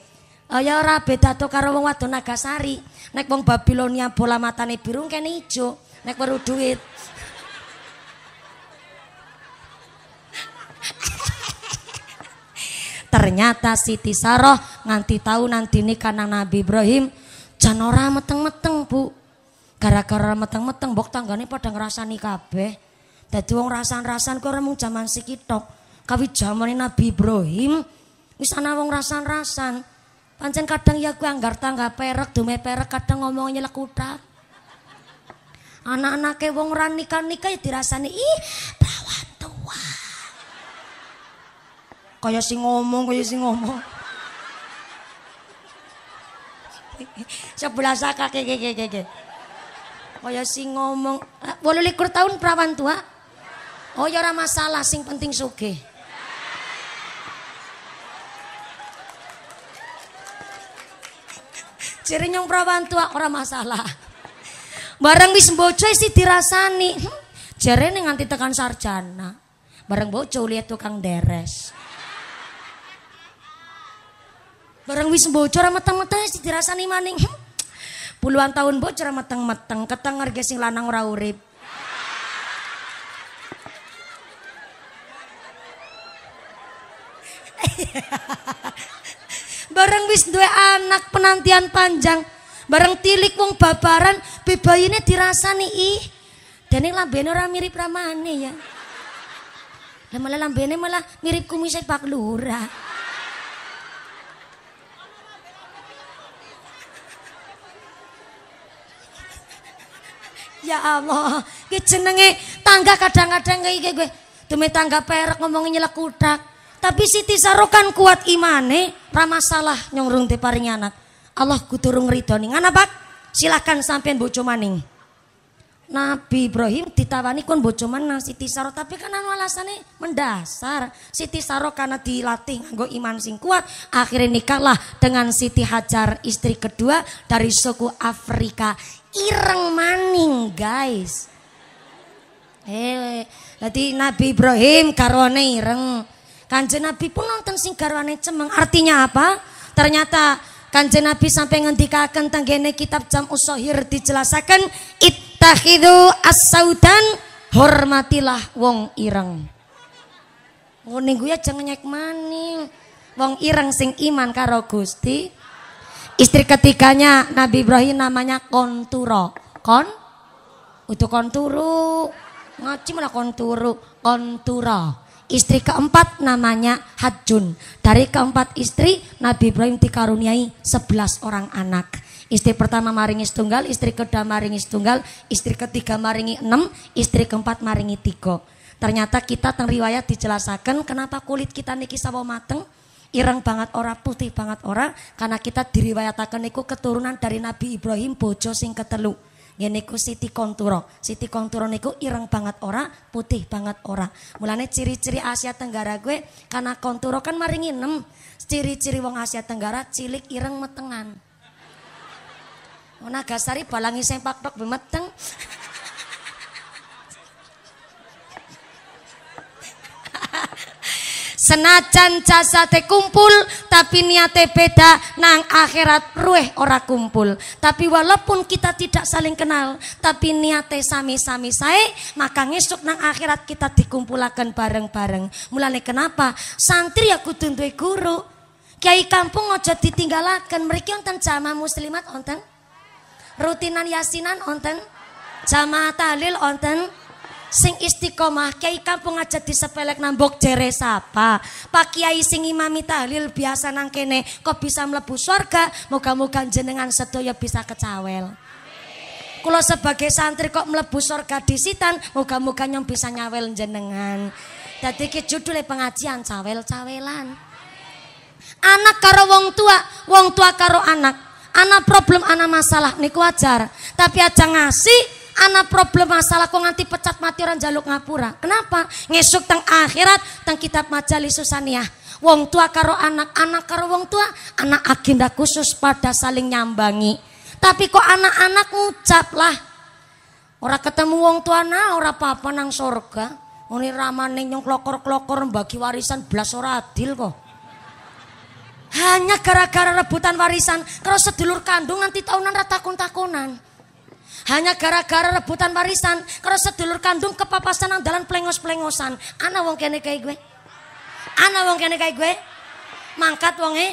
Oh ya ora beda to karo wong wadon Nagasari. Nek wong Babilonia bola matane biru kene ijo, nek perlu duit. Ternyata Siti Saroh nganti tahu nanti ini karena Nabi Ibrahim jan ora meteng-meteng, Bu. Gara-gara meteng-meteng bok tanggane pada ngerasani kabeh. Dadi wong rasan-rasan kok remung jaman sikitok Kawi jamane Nabi Ibrahim wis ana wong rasan-rasan. Pancen kadang ya kuwi anggar tangga perek, dume perek kadang ngomongnya lekutak. Anak-anaknya wong ra nikah-nikah ya dirasani ih perawan tua. Kaya sing ngomong, kaya sing ngomong. Sebelah saka kek kek kek Kaya sing ngomong ah, likur tahun perawan tua. Oh ya masalah, sing penting suge Ciri nyong perawan tua orang masalah. barang wis bojo sih dirasani. Hmm, jarene nganti tekan sarjana. barang bocoy lihat tukang deres. barang wis bocor orang meteng-meteng sih dirasani maning. Hmm, Puluhan tahun bocor meteng-meteng, ketengar gesing lanang ora urip. bareng wis duwe anak penantian panjang, bareng tilik wong babaran, bebayine dirasani ih. Dene lambene ora mirip ramane ya. Lah malah lambene malah mirip kumise Pak Lurah. ya Allah. Ki jenenge tangga kadang-kadang kayak -kadang gue demi tangga perak ngomongin nyelak kudak. Tapi Siti Sarokan kuat imane, ramah salah nyongrung diparingi anak. Allah kuturung ridho ning anak pak. Silahkan sampean bojo maning. Nabi Ibrahim ditawani kon bojo menang Siti Saro tapi kan anu alasane mendasar Siti Saro karena dilatih nganggo iman sing kuat akhirnya nikahlah dengan Siti Hajar istri kedua dari suku Afrika ireng maning guys eh jadi Nabi Ibrahim garwane ireng kanjeng Nabi pun nonton sing garwane cemeng artinya apa ternyata kanjeng Nabi sampai ngendikaken tanggene kitab jam usohir dijelasaken it Ittakhidu as-saudan hormatilah wong ireng. Oh, Ngene ya jangan nyek maning. Wong ireng sing iman karo Gusti. Istri ketiganya Nabi Ibrahim namanya Konturo. Kon Untuk Konturu. Ngaji malah Konturu, Konturo. Istri keempat namanya Hajun. Dari keempat istri Nabi Ibrahim dikaruniai sebelas orang anak. Istri pertama maringi setunggal, istri kedua maringi setunggal, istri ketiga maringi enam, istri keempat maringi tiga. Ternyata kita teng riwayat dijelaskan kenapa kulit kita niki sawo mateng, ireng banget ora putih banget ora karena kita diriwayatakan niku keturunan dari Nabi Ibrahim bojo sing ketelu. Niku Siti Konturo. Siti Konturo niku ireng banget ora, putih banget ora. Mulane ciri-ciri Asia Tenggara gue karena Konturo kan maringi enam, Ciri-ciri wong Asia Tenggara cilik ireng metengan. Oh Nagasari balangi sempak tok bemeteng. Senajan jasate kumpul tapi niate beda nang akhirat rueh ora kumpul. Tapi walaupun kita tidak saling kenal, tapi niate sami-sami saya maka ngesuk nang akhirat kita dikumpulakan bareng-bareng. Mulane kenapa? Santri aku ya tuntui guru. Kiai kampung ojo ditinggalakan mereka onten jamaah muslimat wonten? rutinan yasinan onten jamaah tahlil onten sing istiqomah kiai kampung aja disepelek nambok jere sapa pak kiai sing imami tahlil biasa nang kene kok bisa mlebu surga moga-moga jenengan sedaya bisa kecawel Kulo sebagai santri kok mlebu surga disitan, moga-moga nyong bisa nyawel jenengan. jadi iki judulnya pengajian cawel-cawelan. Anak karo wong tua, wong tua karo anak. Anak problem, anak masalah niku wajar. Tapi aja ngasih anak problem masalah kok nganti pecat mati orang jaluk ngapura. Kenapa? Ngesuk tang akhirat tang kitab majalis susaniah. Wong tua karo anak, anak karo wong tua, anak agenda khusus pada saling nyambangi. Tapi kok anak-anak ngucap lah. Orang ketemu wong tua na, ora apa-apa nang sorga. Muni ramane nyong klokor-klokor bagi warisan belas ora adil kok. Hanya gara-gara rebutan warisan, kalau sedulur kandung nanti tahunan ratakun-takunan. Hanya gara-gara rebutan warisan, kalau sedulur kandung kepapasan nang dalan pelengos pelengosan. Anak wong kene kayak gue. anak wong kene kayak gue. Mangkat wonge.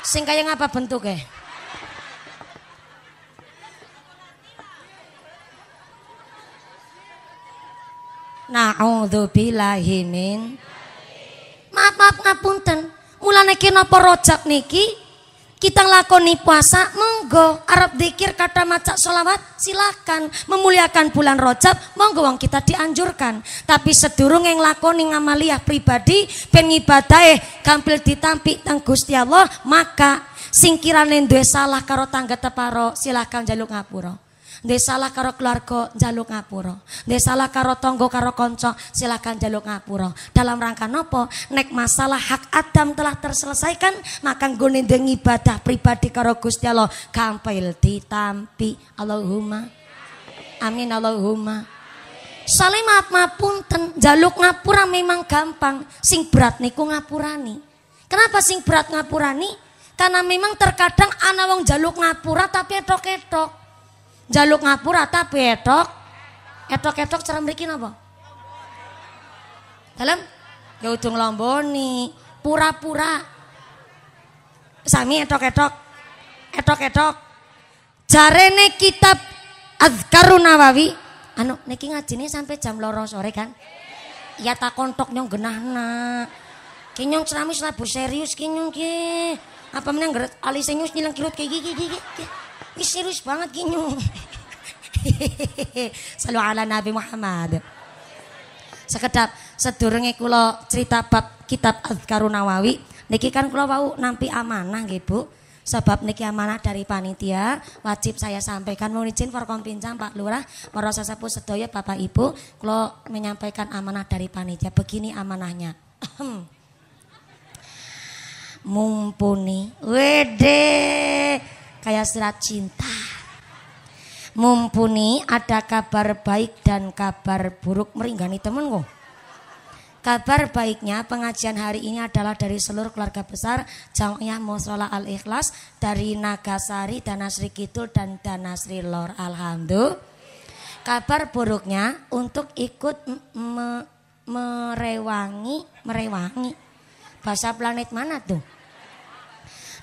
Sing kaya ngapa Nah, Na'udzubillahi min Maaf maaf ngapunten. Mulane napa rojab niki kita lakoni puasa monggo Arab dikir kata macak solawat silakan memuliakan bulan rojab monggo wong kita dianjurkan tapi sedurung yang lakoni ngamaliah pribadi penyibatai kampil gampil ditampik tang Gusti Allah maka singkirane duwe salah karo tangga teparo silakan jaluk ngapuro. Ndek salah karo keluarga njaluk ngapura. Ndek salah karo tangga karo kanca silakan jaluk ngapura. Dalam rangka nopo? Nek masalah hak Adam telah terselesaikan, maka dengi ibadah pribadi karo Gusti Allah gampil ditampi. Allahumma amin Allahumma Saling maaf maaf pun. jaluk ngapura memang gampang, sing berat niku ngapurani. Kenapa sing berat ngapurani? Karena memang terkadang ana wong jaluk ngapura tapi etok-etok. Jaluk ngapura tapi etok Etok-etok cara mereka apa, Dalam ya ujung lomboni, pura-pura. Sami etok-etok. Etok-etok. Jarene kitab Azkarun Nawawi, anu niki ngajine sampai jam loro sore kan? Ya tak kontok nyong na, Kinyong lah bu serius kinyong ke, Apa menang geret alisnya nyus nyilang kilut kayak gigi gigi. Ih, serius banget kinyo. Salu ala Nabi Muhammad. Sekedap sedurunge kula cerita bab kitab Azkarun Nawawi, niki kan kula wau nampi amanah nggih, Bu. Sebab niki amanah dari panitia, wajib saya sampaikan mau izin for Pak Lurah, para sesepuh sedaya Bapak Ibu, kula menyampaikan amanah dari panitia. Begini amanahnya. Mumpuni. Wede kayak surat cinta. Mumpuni ada kabar baik dan kabar buruk meringani temen kok. Kabar baiknya pengajian hari ini adalah dari seluruh keluarga besar Jamiah Musola Al Ikhlas dari Nagasari, Danasri Kidul dan Danasri Lor. Alhamdulillah. Kabar buruknya untuk ikut merewangi merewangi bahasa planet mana tuh?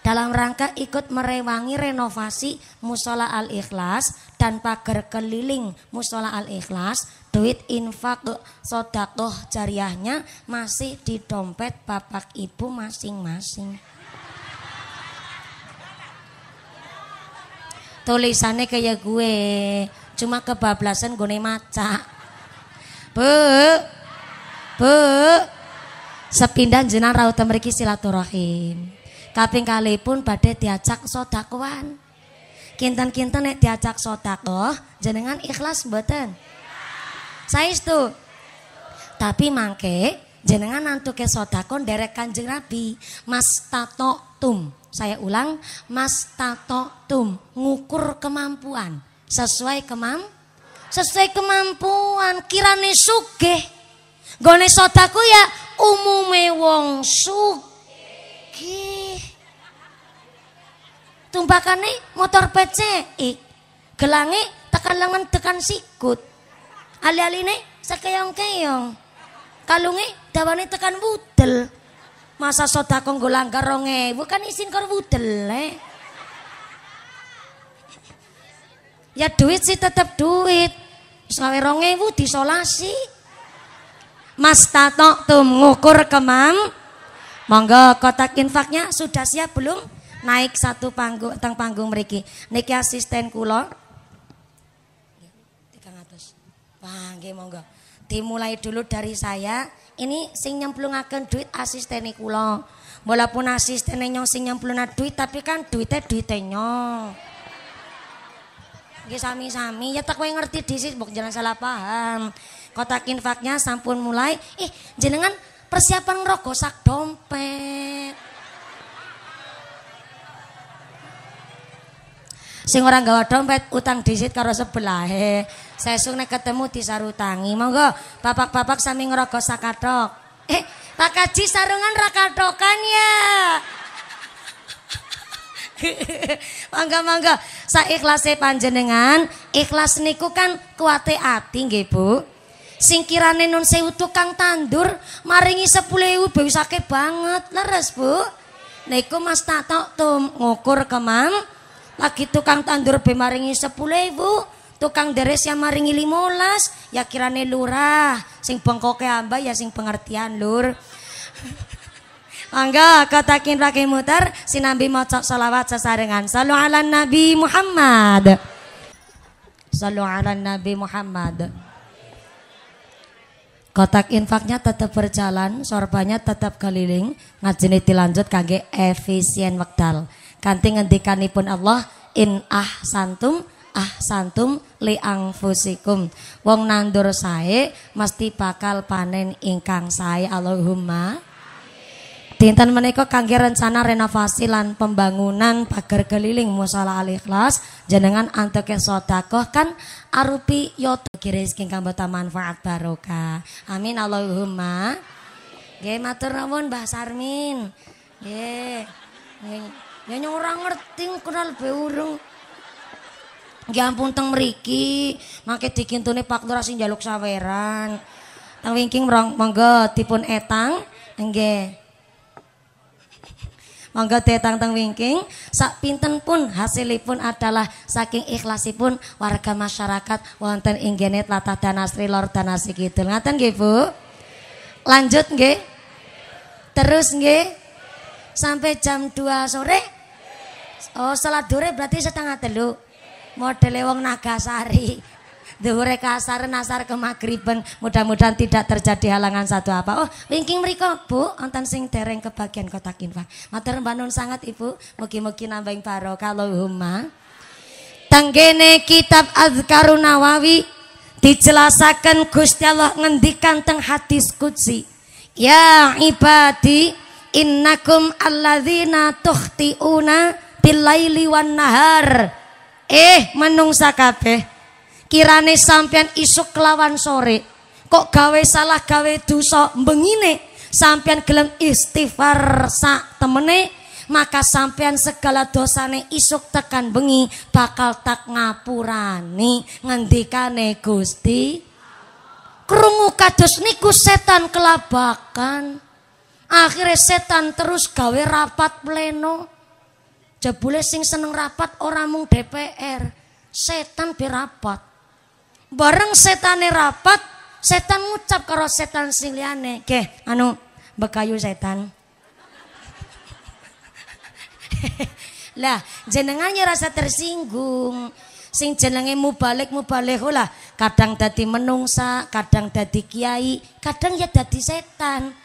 dalam rangka ikut merewangi renovasi musola al ikhlas dan pagar keliling musola al ikhlas duit infak sodakoh jariahnya masih di dompet bapak ibu masing-masing tulisannya kayak gue cuma kebablasan gue maca bu bu sepindah jenang rauh temeriki silaturahim Kaping kalipun pada diajak sodakuan kintan-kintan nek diajak sodakoh, jenengan ikhlas mboten? itu, Tapi mangke jenengan ke sodakon derek kanjeng Nabi. Mas tato tum. Saya ulang, mas tato tum. Ngukur kemampuan. Sesuai kemam, sesuai kemampuan. Kirane suge, Gone sodaku ya umume wong sugih nih motor PCI gelangi tekan lengan tekan sikut alih-alih nih sekeong-keong kalungi dawane tekan budel masa soda nggo langgar ronge bukan isin kor budel eh. ya duit sih tetap duit sawe ronge bu disolasi mas tato tum ngukur kemam monggo kotak infaknya sudah siap belum naik satu panggung tentang panggung meriki, Niki asisten kulo. tiga ratus, Wah, monggo. Dimulai dulu dari saya. Ini sing akan duit asisten kulo. Walaupun asisten nyong sing nyemplungna duit tapi kan duitnya duitnya nyong. Nggih sami-sami ya tak yang ngerti disis bukan jangan salah paham. Kotak infaknya sampun mulai. Ih, jenengan persiapan rokok sak dompet. Sing ora gawa dompet utang disit karo sebelahe. Sesuk nek ketemu disarutangi. Monggo bapak-bapak sami ngrokok sakatok. Eh, Pak Kaji sarungan rakatokan ya. mangga mangga saikhlasé panjenengan ikhlas niku kan kuate ati nggih Bu singkirane nun sewu tukang tandur maringi 10.000 bawisake banget leres Bu niku Mas Tatok tum ngukur kemang lagi tukang tandur be maringi ibu, tukang deres yang maringi limolas ya kirane lurah. Sing bengkoke amba ya sing pengertian, Lur. Angga katakin rakyat mutar sinambi maca salawat sesarengan. Salu ala Nabi Muhammad. Salu ala Nabi Muhammad. Kotak infaknya tetap berjalan, sorbannya tetap keliling, ngajeni dilanjut kangge efisien wekdal. Kanthi ngendikanipun Allah in ah santum li fusikum. Wong nandur sae mesti bakal panen ingkang sae Allahumma Dinten menika kangge rencana renovasi lan pembangunan pagar keliling musala al-ikhlas jenengan anteke sedekah kan arupi yoto rezeki kang manfaat barokah. Amin Allahumma. Nggih matur nuwun Mbah Sarmin. Nggih. Ya orang ngerti kenal be urung. Nggih ampun teng mriki, mangke dikintune Pak Lurah sing njaluk saweran. Teng wingking monggo dipun etang. Nggih. Monggo detang-teng wingking sak pinten pun hasilipun adalah saking ikhlasipun warga masyarakat wonten ing gene tlatah Danasri Lor Danasi Kidul. Ngaten nggih, Bu? Lanjut nggih? Terus nggih? Sampai jam 2 sore? Oh, salat dure berarti setengah telu. Modele wong Nagasari dhuwure kasar nasar ke magriben mudah-mudahan tidak terjadi halangan satu apa oh wingking mereka Bu wonten sing dereng kebagian kotak infak matur mbanun sangat Ibu mugi-mugi nambahin barokah Allahumma Tanggene kitab Azkarun Nawawi dijelasaken Gusti Allah ngendikan teng hadis kutsi ya ibadi innakum alladzina tuhtiuna bilaili wan nahar eh menungsa kabeh Kirane sampean isuk kelawan sore. Kok gawe salah gawe dosa mbengine sampean gelem istighfar sak temene maka sampean segala dosane isuk tekan bengi bakal tak ngapurani ngendikane Gusti krungu kados niku setan kelabakan akhirnya setan terus gawe rapat pleno jebule sing seneng rapat orang mung DPR setan berapat bareng setane rapat, setan ngucap karo setan sing liyane, "Ke, anu bekayu setan." lah, jenengan rasa tersinggung. Sing jenenge mubalik mubalik lah, kadang dadi menungsa, kadang dadi kiai, kadang ya dadi setan.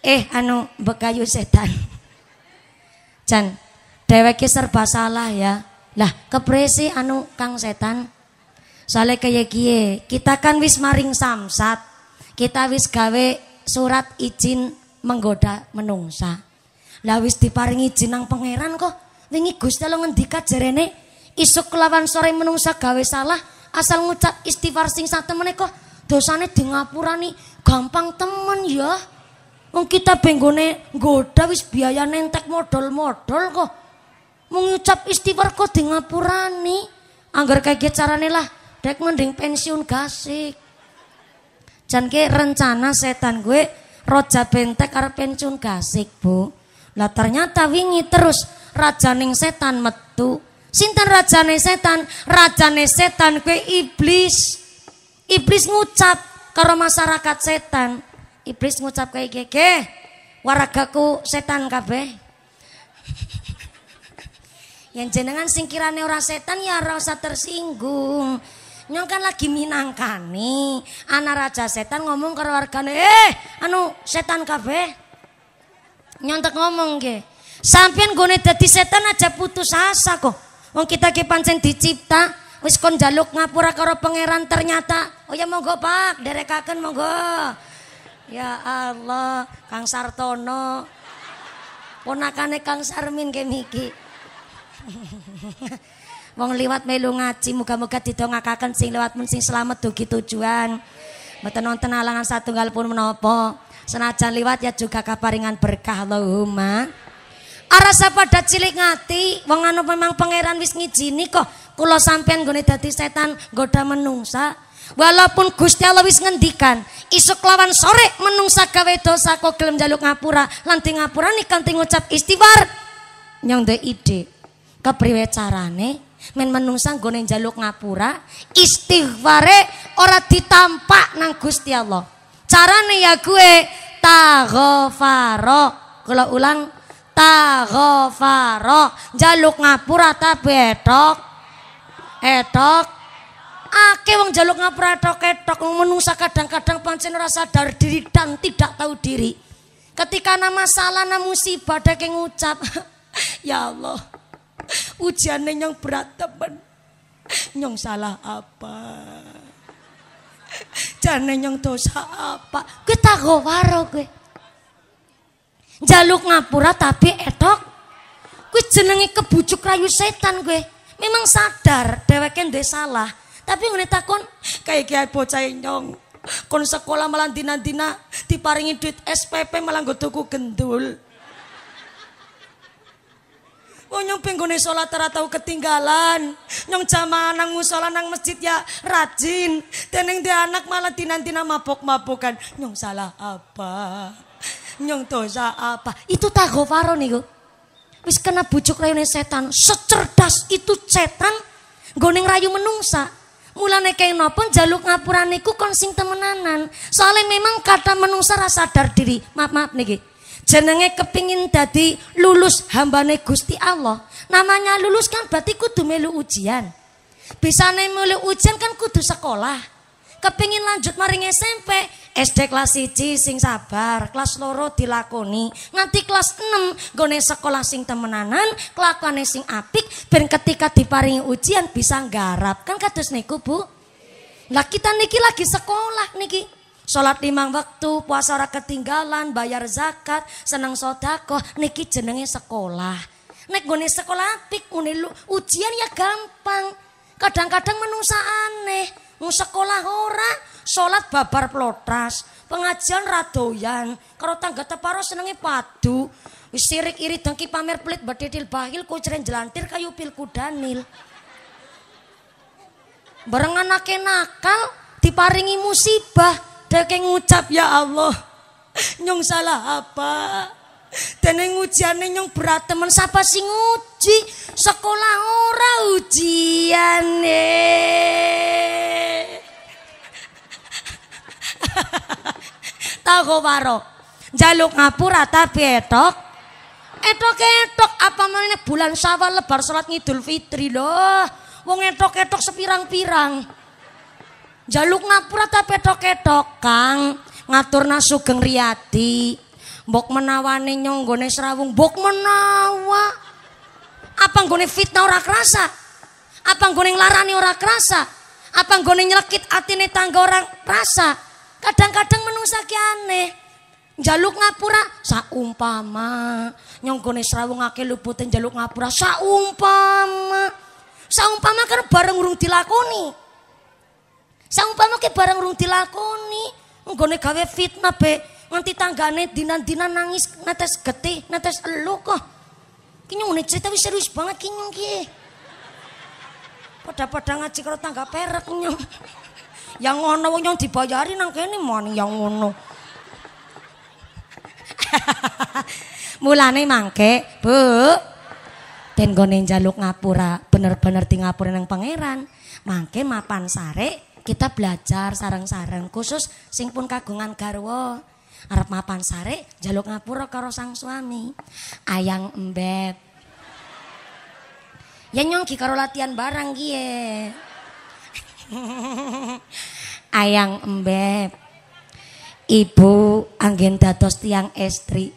Eh, anu bekayu setan. Jan, dheweke serba salah ya. Lah, kepresi anu Kang setan. Soalnya kayak kie, kita kan wis maring samsat, kita wis gawe surat izin menggoda menungsa. Lah wis diparingi izin nang pangeran kok. Wingi Gusti Allah ngendika jarene isuk kelawan sore menungsa gawe salah asal ngucap istighfar sing satemene kok dosane di ngapura gampang temen ya. Wong kita benggone goda wis biaya nentek modal-modal kok. Mengucap istighfar kok di ngapurani. Angger kayak carane lah Dek mending pensiun gasik. Jan ke rencana setan gue roja bentek arep pensiun gasik, Bu. Lah ternyata wingi terus raja ning setan metu. Sinten rajane setan? Rajane setan gue iblis. Iblis ngucap karo masyarakat setan. Iblis ngucap kayak gege. Waragaku setan kabeh. Yang jenengan singkirane ora setan ya rasa tersinggung nyong kan lagi minangkani anak raja setan ngomong ke wargane eh anu setan nyong nyontek ngomong ke sampean gue dadi setan aja putus asa kok wong kita ki pancen dicipta wis kon jaluk ngapura karo pangeran ternyata oh ya monggo Pak derekaken monggo ya Allah Kang Sartono ponakane Kang Sarmin kayak Wong liwat melu ngaji, muga-muga didongakaken sing lewat pun sing selamat dugi tujuan. Mboten wonten alangan satunggal pun menapa. Senajan liwat ya juga kaparingan berkah Allahumma. Arasa pada cilik ngati, wong anu memang pangeran wis ngijini kok kula sampean nggone dadi setan goda menungsa. Walaupun Gusti Allah wis ngendikan, isuk lawan sore menungsa gawe dosa kok gelem jaluk ngapura, lan di ngapurane kanthi ngucap istighfar. Nyong ide kepriwe carane? Men menungsa nggone njaluk ngapura, istighfare ora ditampak nang Gusti Allah. Carane ya gue taghfaro. Kula ulang taghfaro. Njaluk ngapura ta betok. Etok. Ake wong jaluk ngapura etok etok menungsa kadang-kadang pancen ora sadar diri dan tidak tahu diri. Ketika nama salah nama musibah ada ngucap, ya Allah, Ujian yang berat temen. Nyong salah apa? Jane nyong dosa apa? Gue tago waro gue. Jaluk ngapura tapi etok. Gue jenenge kebujuk rayu setan gue. Memang sadar dheweke ndek salah. Tapi ngene takon kayak kiai bocah nyong. Kon sekolah malah dina-dina diparingi duit SPP malah nggo tuku gendul. Wong oh, nyong penggone salat ora tau ketinggalan. Nyong jamaah nang musala nang masjid ya rajin. Teneng dia anak malah tinantina mabok-mabokan. Nyong salah apa? Nyong dosa apa? Itu tagofaro niku. Wis kena bujuk rayune setan. Secerdas itu setan goneng rayu menungsa. Mulane kaya napa jaluk ngapurane iku kon sing temenanan. Soale memang kata menungsa rasa sadar diri. Maaf maaf niki. Jenenge kepingin dadi lulus hambane Gusti Allah. Namanya lulus kan berarti kudu melu ujian. Bisa melu ujian kan kudu sekolah. Kepingin lanjut maring SMP, SD kelas 1 sing sabar, kelas loro dilakoni, Nanti kelas 6 gone sekolah sing temenanan, kelakuane sing apik, ben ketika diparingi ujian bisa nggarap. Kan kados niku, Bu. Lah kita niki lagi sekolah niki. Sholat limang waktu, puasa orang ketinggalan, bayar zakat, senang sodako, niki jenenge sekolah. Nek gue sekolah apik, gue ujian ya gampang. Kadang-kadang menungsa aneh, mau sekolah ora, sholat babar pelotras, pengajian radoyan, karo tangga teparo senengnya padu. Sirik iri dengki pamer pelit badedil bahil kucren jelantir kayu pilku danil. Barengan anake nakal diparingi musibah Deke ngucap ya Allah. Nyong salah apa? Dene ngujiane nyong berat teman siapa sih nguji? Sekolah ora ujiane. Tahu waro. Jaluk ngapura tapi etok. Etok etok apa meneh bulan Syawal lebar salat Idul Fitri loh. Wong etok etok sepirang-pirang. Jaluk ngapura tapi petok-ketok, Kang. nasu Sugeng bok Mbok menawane nyonggone serawung, bok menawa. Apa nggone fitnah ora kerasa? Apa nggone nglarani ora kerasa? Apa nggone nyelekit atine tangga orang rasa? Kadang-kadang menungsa aneh. Jaluk ngapura saumpama nyonggone serawung ake luputin jaluk ngapura saumpama. Saumpama kan bareng urung dilakoni. Sang Saumpama ke barang rung dilakoni, nggone gawe fitnah be, nganti tanggane dinan dina nangis netes getih, netes elu kok. Ki nyung cerita wis serius banget ki nyung ki. Padha-padha ngaji karo tangga perek nyung. Yang ngono wong nyung dibayari nang kene mon yang ngono. Mulane mangke, Bu. Ben gone njaluk ngapura, bener-bener di ngapura nang pangeran. Mangke mapan sare kita belajar sarang sareng khusus sing pun kagungan garwa arep mapan sare jaluk ngapura karo sang suami ayang embet ya nyongki karo latihan barang gie ayang embet ibu anggen dados tiang estri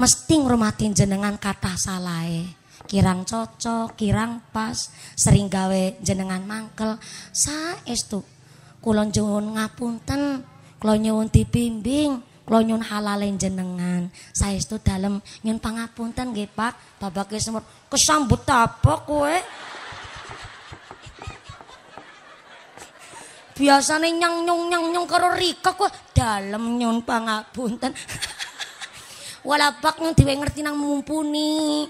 mesti ngurmati jenengan kata salahe kirang cocok kirang pas sering gawe jenengan mangkel sa saestu kula nyuwun ngapunten, kula nyuwun dibimbing, kula nyuwun halale jenengan. Saestu dalem nyuwun pangapunten nggih Pak, babake semut kesambut apa kowe? Biasane nyang nyung nyang nyung karo Rika kowe dalem nyuwun pangapunten. Walapak nyuwun dhewe ngerti nang mumpuni.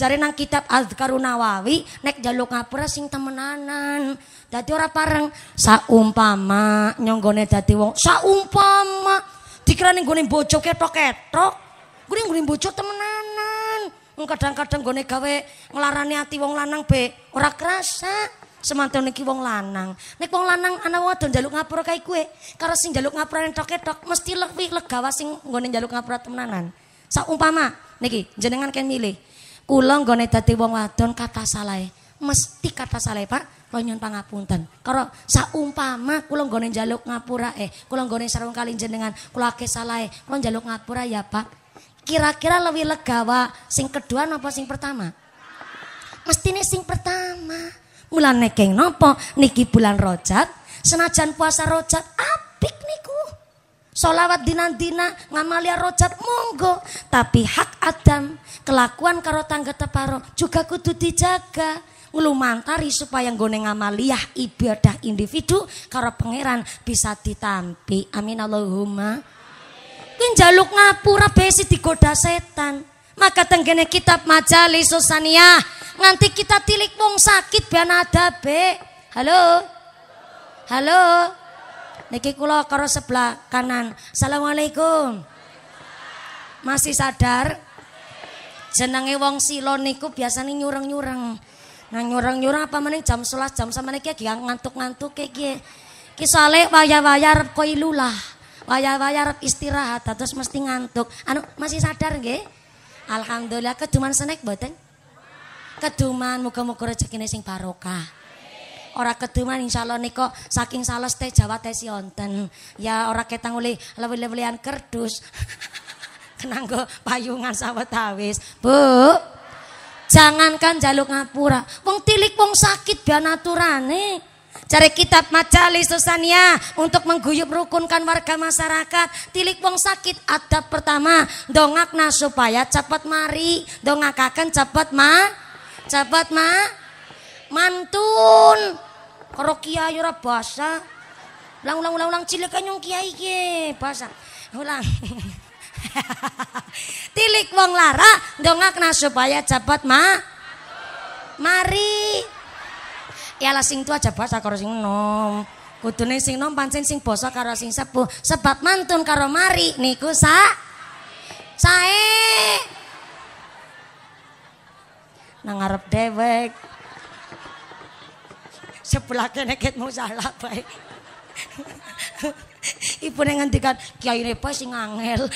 Jare nang kitab Azkarun Nawawi nek jaluk ngapura sing temenanan. Dadi ora pareng saumpama nyonggone dadi wong saumpama dikirane nggone bojo ketok-ketok, nggone nggone bojo temenanan. Kadang-kadang nggone gawe nglarani ati wong lanang be ora kerasa. Semantan niki wong lanang. Nek wong lanang ana wadon jaluk ngapura kae kue. karo sing jaluk ngapura tok-tok mesti lebih legawa sing nggone jaluk ngapura temenanan. Saumpama niki jenengan kan milih Kula nggone dadi wong wadon kata salah. Mesti kata salah, Pak. Kula nyuwun pangapunten. Karo saumpama kula nggone njaluk ngapura eh kula nggone sarung kali jenengan, kula akeh salah, kula njaluk ngapura ya, Pak. Kira-kira lebih legawa sing kedua napa sing pertama? Mesti nih sing pertama. Mulane keng nopo niki bulan Rojab, senajan puasa Rojab apik niku solawat dinantina dina ngamalia rojat monggo tapi hak Adam kelakuan karo tangga teparo juga kudu dijaga ngelumantari supaya ngone ngamalia ibadah individu karo pangeran bisa ditampi amin Allahumma amin. jaluk ngapura besi digoda setan maka tenggene kitab majali susania nganti kita tilik wong sakit ben halo halo halo Niki kula karo sebelah kanan. Assalamualaikum. Masih sadar? Jenenge wong silon niku biasanya ninyurang nyurang. Nah nyurang apa meneh jam 11 jam sama niki ya ngantuk-ngantuk kayak gini. Ki soalnya waya-waya arep koilulah. Waya-waya arep istirahat terus mesti ngantuk. Anu masih sadar nggih? Alhamdulillah keduman senek boten? Keduman muga-muga rezekine sing barokah ora keduman Allah niko saking sales teh Jawa teh si onten. Ya ora ketang oleh lewe-lewean kerdus. Kenanggo payungan sawetawis. Bu, jangankan jaluk ngapura, wong tilik wong sakit biar nih. Cari kitab majalis susania untuk mengguyub rukunkan warga masyarakat. Tilik wong sakit adab pertama, dongakna supaya cepat mari, dongakakan cepat ma, cepat ma, mantun karo kiai ora basa ulang ulang ulang ulang cilik kan kiai ki basa ulang tilik wong lara dongakna supaya cepat ma mari ya lah sing tua aja basa karo sing nom kudune sing nom pancen sing basa karo sing sepuh sebab mantun karo mari niku sa sae nang ngarep dewek sebelah kene ket mau salah baik. Ibu neng ngendikan kiai repa sing angel.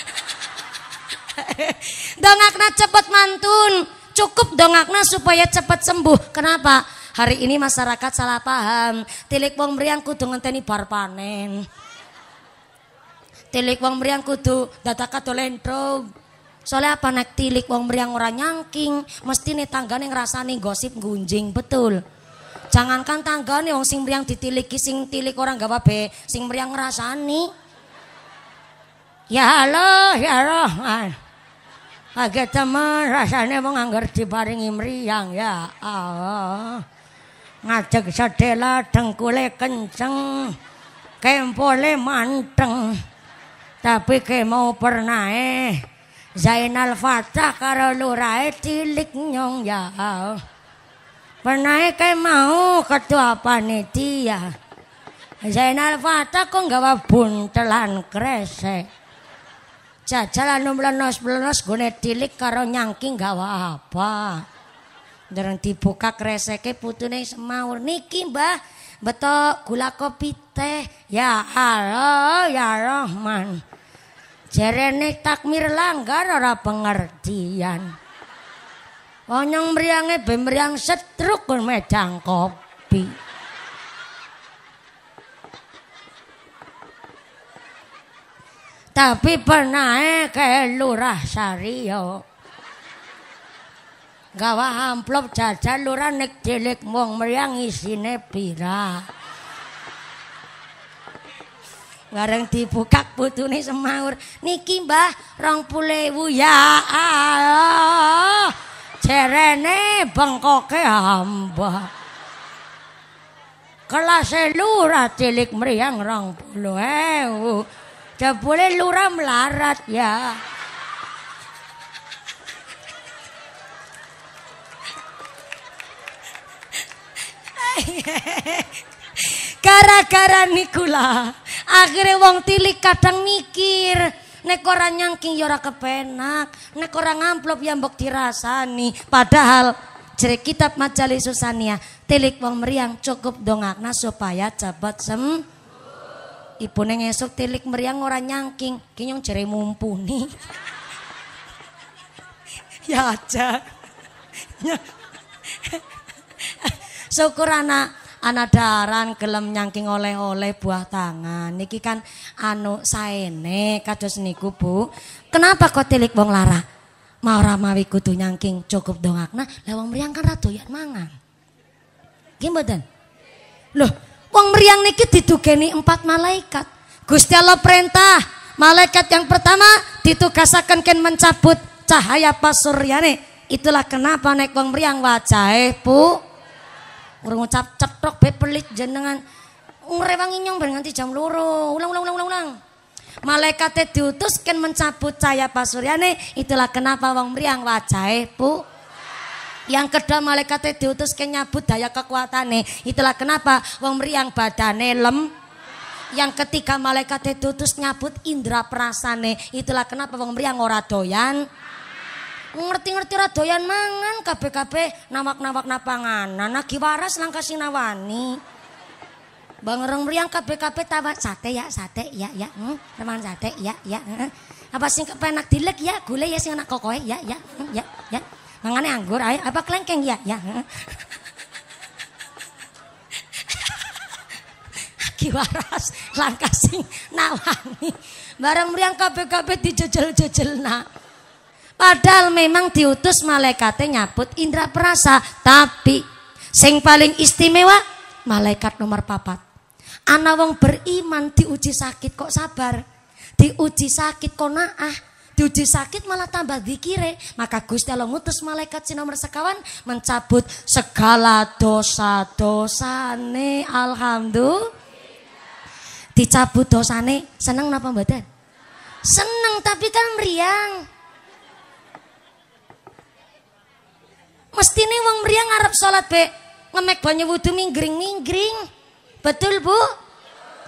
dongakna cepet mantun, cukup dongakna supaya cepet sembuh. Kenapa? Hari ini masyarakat salah paham. Tilik wong meriang kudu ngenteni bar panen. Tilik wong meriang kudu dataka dolen Soalnya apa nek tilik wong meriang orang nyangking, mesti nih tanggane ngrasani gosip gunjing, betul. Jangankan tangga nih, wong sing meriang ditiliki, sing tilik orang gawa be sing meriang ngerasani. Ya Allah, ya Rahman. Aga teman rasanya mau nganggur diparingi meriang ya Allah. Ngajak sedela dengkule kenceng, kempole manteng. Tapi ke mau pernah eh, Zainal Fatah karo lurai tilik nyong ya Allah. Pernahnya kayak mau ketua panitia. Zainal Fata kok nggak wabun kresek. Jajal anu belenos belenos gue tilik karo nyangki nggak apa. Dereng dibuka kreseknya putune semaur niki mbah betok gula kopi teh ya Allah ya Rahman. Jerene takmir langgar ora pengertian. Onyong mriange ben mriang setruk kon medang Tapi pernah ke lurah Sario. amplop jajan lurah nek cilik mung mriang isine pira. Bareng dibuka putune semaur. Niki Mbah 20.000 ya. Ah, ah, ah, jerene bengkoke hamba. Kelas lurah cilik meriang rong puluh ewu. Jebule lurah melarat ya. Gara-gara niku akhirnya wong tilik kadang mikir, Nek ora nyangking ya kepenak. Nek ora ngamplop ya mbok dirasani. Padahal jere kitab majali Susania telik wong meriang cukup dongakna supaya jabat sem neng esok telik meriang ora nyangking, kinyong jere mumpuni. ya aja. Ya. Syukur anak ana daran gelem nyangking oleh-oleh buah tangan niki kan anu saene kados niku Bu kenapa kok tilik wong lara mau ramawi kudu nyangking cukup dongakna lah wong mriyang kan ra doyan mangan nggih mboten loh wong mriyang niki didugeni empat malaikat Gusti Allah perintah malaikat yang pertama ditugasakan ken mencabut cahaya pasuryane itulah kenapa nek wong mriyang wajahe Bu Urung ngucap cetok be pelit jenengan. Ngrewangi nyong ben nganti jam loro. Ulang ulang ulang ulang ulang. Malaikat diutus kan mencabut cahaya pasuryane. Itulah kenapa wong mriyang wajahe pu. Yang kedua malaikat diutus kan nyabut daya kekuatane Itulah kenapa wong meriang badane lem. Yang ketiga malaikat diutus nyabut indera perasane. Itulah kenapa wong meriang ora doyan ngerti-ngerti radoyan mangan kabeh-kabeh nawak-nawak napanganan lagi waras langkah sinawani Bang Reng meriang kabeh tawa sate ya sate ya ya hmm, teman sate ya ya apa sing kepenak dilek ya gule ya sing anak kokoe ya ya hmm, ya ya mangane anggur ayo apa kelengkeng ya ya hmm. lagi waras langkah sing nawani barang mriyang kabeh-kabeh dijejel-jejel nak Padahal memang diutus malaikatnya nyabut indra perasa, tapi sing paling istimewa malaikat nomor papat. Ana wong beriman diuji sakit kok sabar, diuji sakit kok naah, diuji sakit malah tambah dikire. Maka Gusti Allah ngutus malaikat si nomor sekawan mencabut segala dosa-dosane. Alhamdulillah. Dicabut dosane, seneng napa mboten? Seneng tapi kan meriang. Mesti nih wong Meriang ngarep sholat be ngemek banyak wudhu minggring-minggring. Betul, Bu?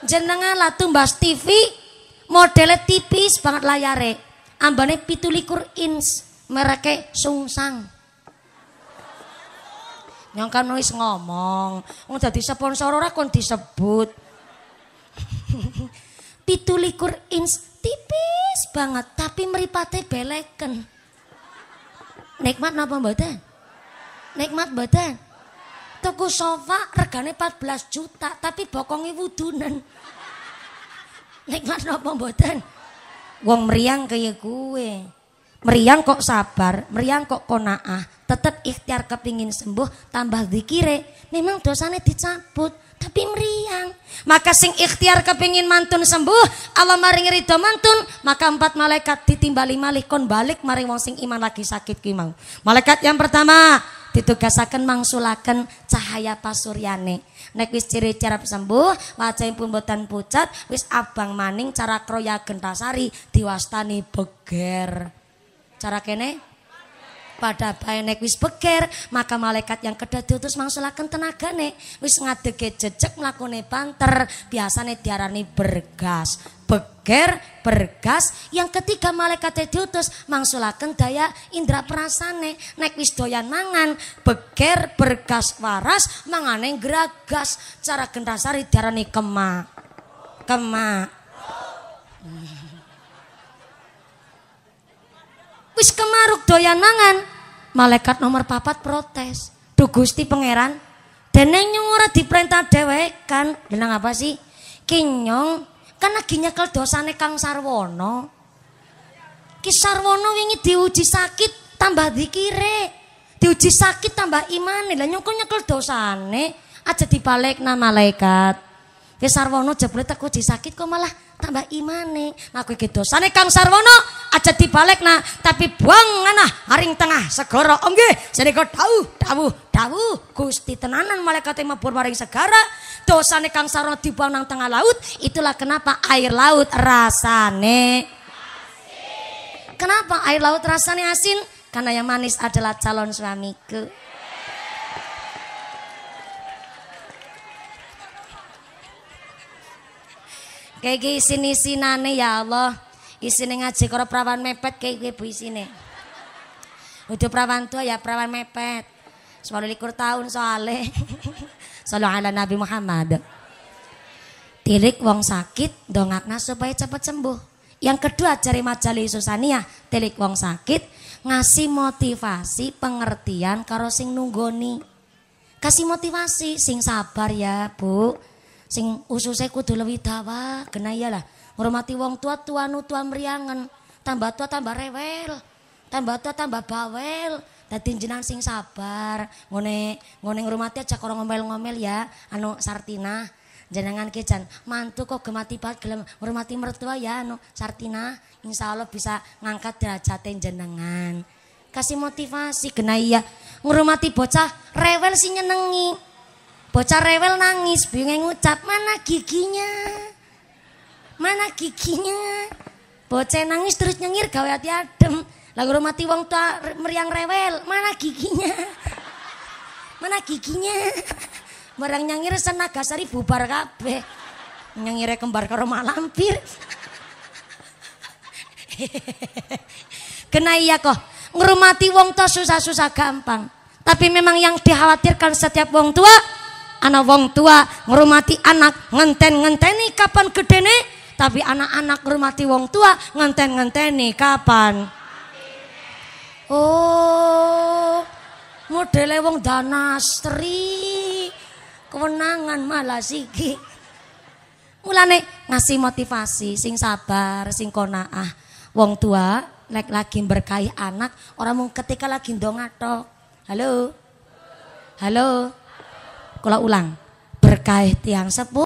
Jenengan lah tumbas TV, modelnya tipis banget layare. Ambane pitulikur inch, mereka sungsang. Yang kan nulis ngomong, udah dadi sponsor ora kon disebut. pitulikur ins tipis banget tapi meripate beleken. Nikmat napa Dan? nikmat mboten? Tuku sofa regane 14 juta tapi bokongi wudunan. Nikmat napa mboten? Wong meriang kaya kue Meriang kok sabar, meriang kok konaah, tetap ikhtiar kepingin sembuh, tambah dikire. Memang dosanya dicabut, tapi meriang. Maka sing ikhtiar kepingin mantun sembuh, Allah maring ridho mantun, maka empat malaikat ditimbali malih kon balik maring wong sing iman lagi sakit kimau. Malaikat yang pertama, ditugasaken mangsulaken cahaya pasuryane. Nek wis ciri cara sembuh, wajahipun boten pucat, wis abang maning cara kroya gentasari diwastani beger. Cara kene pada bayi nek wis beker maka malaikat yang kedah diutus mangsulaken tenagane wis ngadege jejeg mlakune banter biasane diarani bergas beger bergas yang ketiga malaikat diutus mangsulaken daya indra perasane nek wis doyan mangan beger bergas waras mangane geragas cara gendasari diarani kema kema wis kemaruk doyan mangan malaikat nomor papat protes duh Gusti pangeran deneng nyong ora diperintah dewe kan bilang apa sih kinyong kan lagi nyekel dosane Kang Sarwono ki Sarwono wingi diuji sakit tambah dikire diuji sakit tambah iman lah nyong nyekel dosane aja dibalik na malaikat Wis ya, Sarwono jebule teko disakit kok malah tambah imane. Nah kowe iki dosane Kang Sarwono aja dibalekna, tapi buang ana haring tengah segara. omge. Oh, nggih, senika dawuh, dawuh, dawuh. Gusti tenanan malaikat mabur maring segara. Dosane Kang Sarwono dibuang nang tengah laut, itulah kenapa air laut rasane asin. Kenapa air laut rasane asin? Karena yang manis adalah calon suamiku. Kayak iki isin-isinane ya Allah. Isine ngaji karo perawan mepet kayak gue bu isine. Udah perawan tua ya perawan mepet. selalu likur tahun soale soal ala Nabi Muhammad. Tirik wong sakit dongakna supaya cepat sembuh. Yang kedua cari majalah Susania, tirik wong sakit ngasih motivasi pengertian karo sing nunggoni. Kasih motivasi sing sabar ya, Bu sing ususe kudu lebih dawa kena iyalah ngurmati wong tua tuanu tua meriangan tambah tua tambah rewel tambah tua tambah bawel dadi jenang sing sabar ngone ngone ngurmati aja karo ngomel-ngomel ya anu Sartina jenengan kecan, mantu kok gemati pat gelem ngurmati mertua ya anu Sartina insya Allah bisa ngangkat derajatin jenengan kasih motivasi kena iya ngurmati bocah rewel sih nyenengi Bocah rewel nangis, bingung ngucap, mana giginya? Mana giginya? Bocah nangis terus nyengir gawe hati adem. Lagu rumah wong tua meriang rewel, mana giginya? Mana giginya? Barang nyengir senaga sari bubar kabe nyengir kembar rumah lampir, Kena iya kok, ngerumati wong tua susah-susah gampang. Tapi memang yang dikhawatirkan setiap wong tua Anak wong tua ngromati anak ngenten-ngenteni kapan gede nih tapi anak-anak ngromati wong tua ngenten-ngenteni kapan Oh modele wong danastri kewenangan malah siki mulane ngasih motivasi sing sabar sing konaah wong tua lek lagi berkahi anak orang mung ketika lagi atau halo halo Kula ulang. Berkah tiang sepuh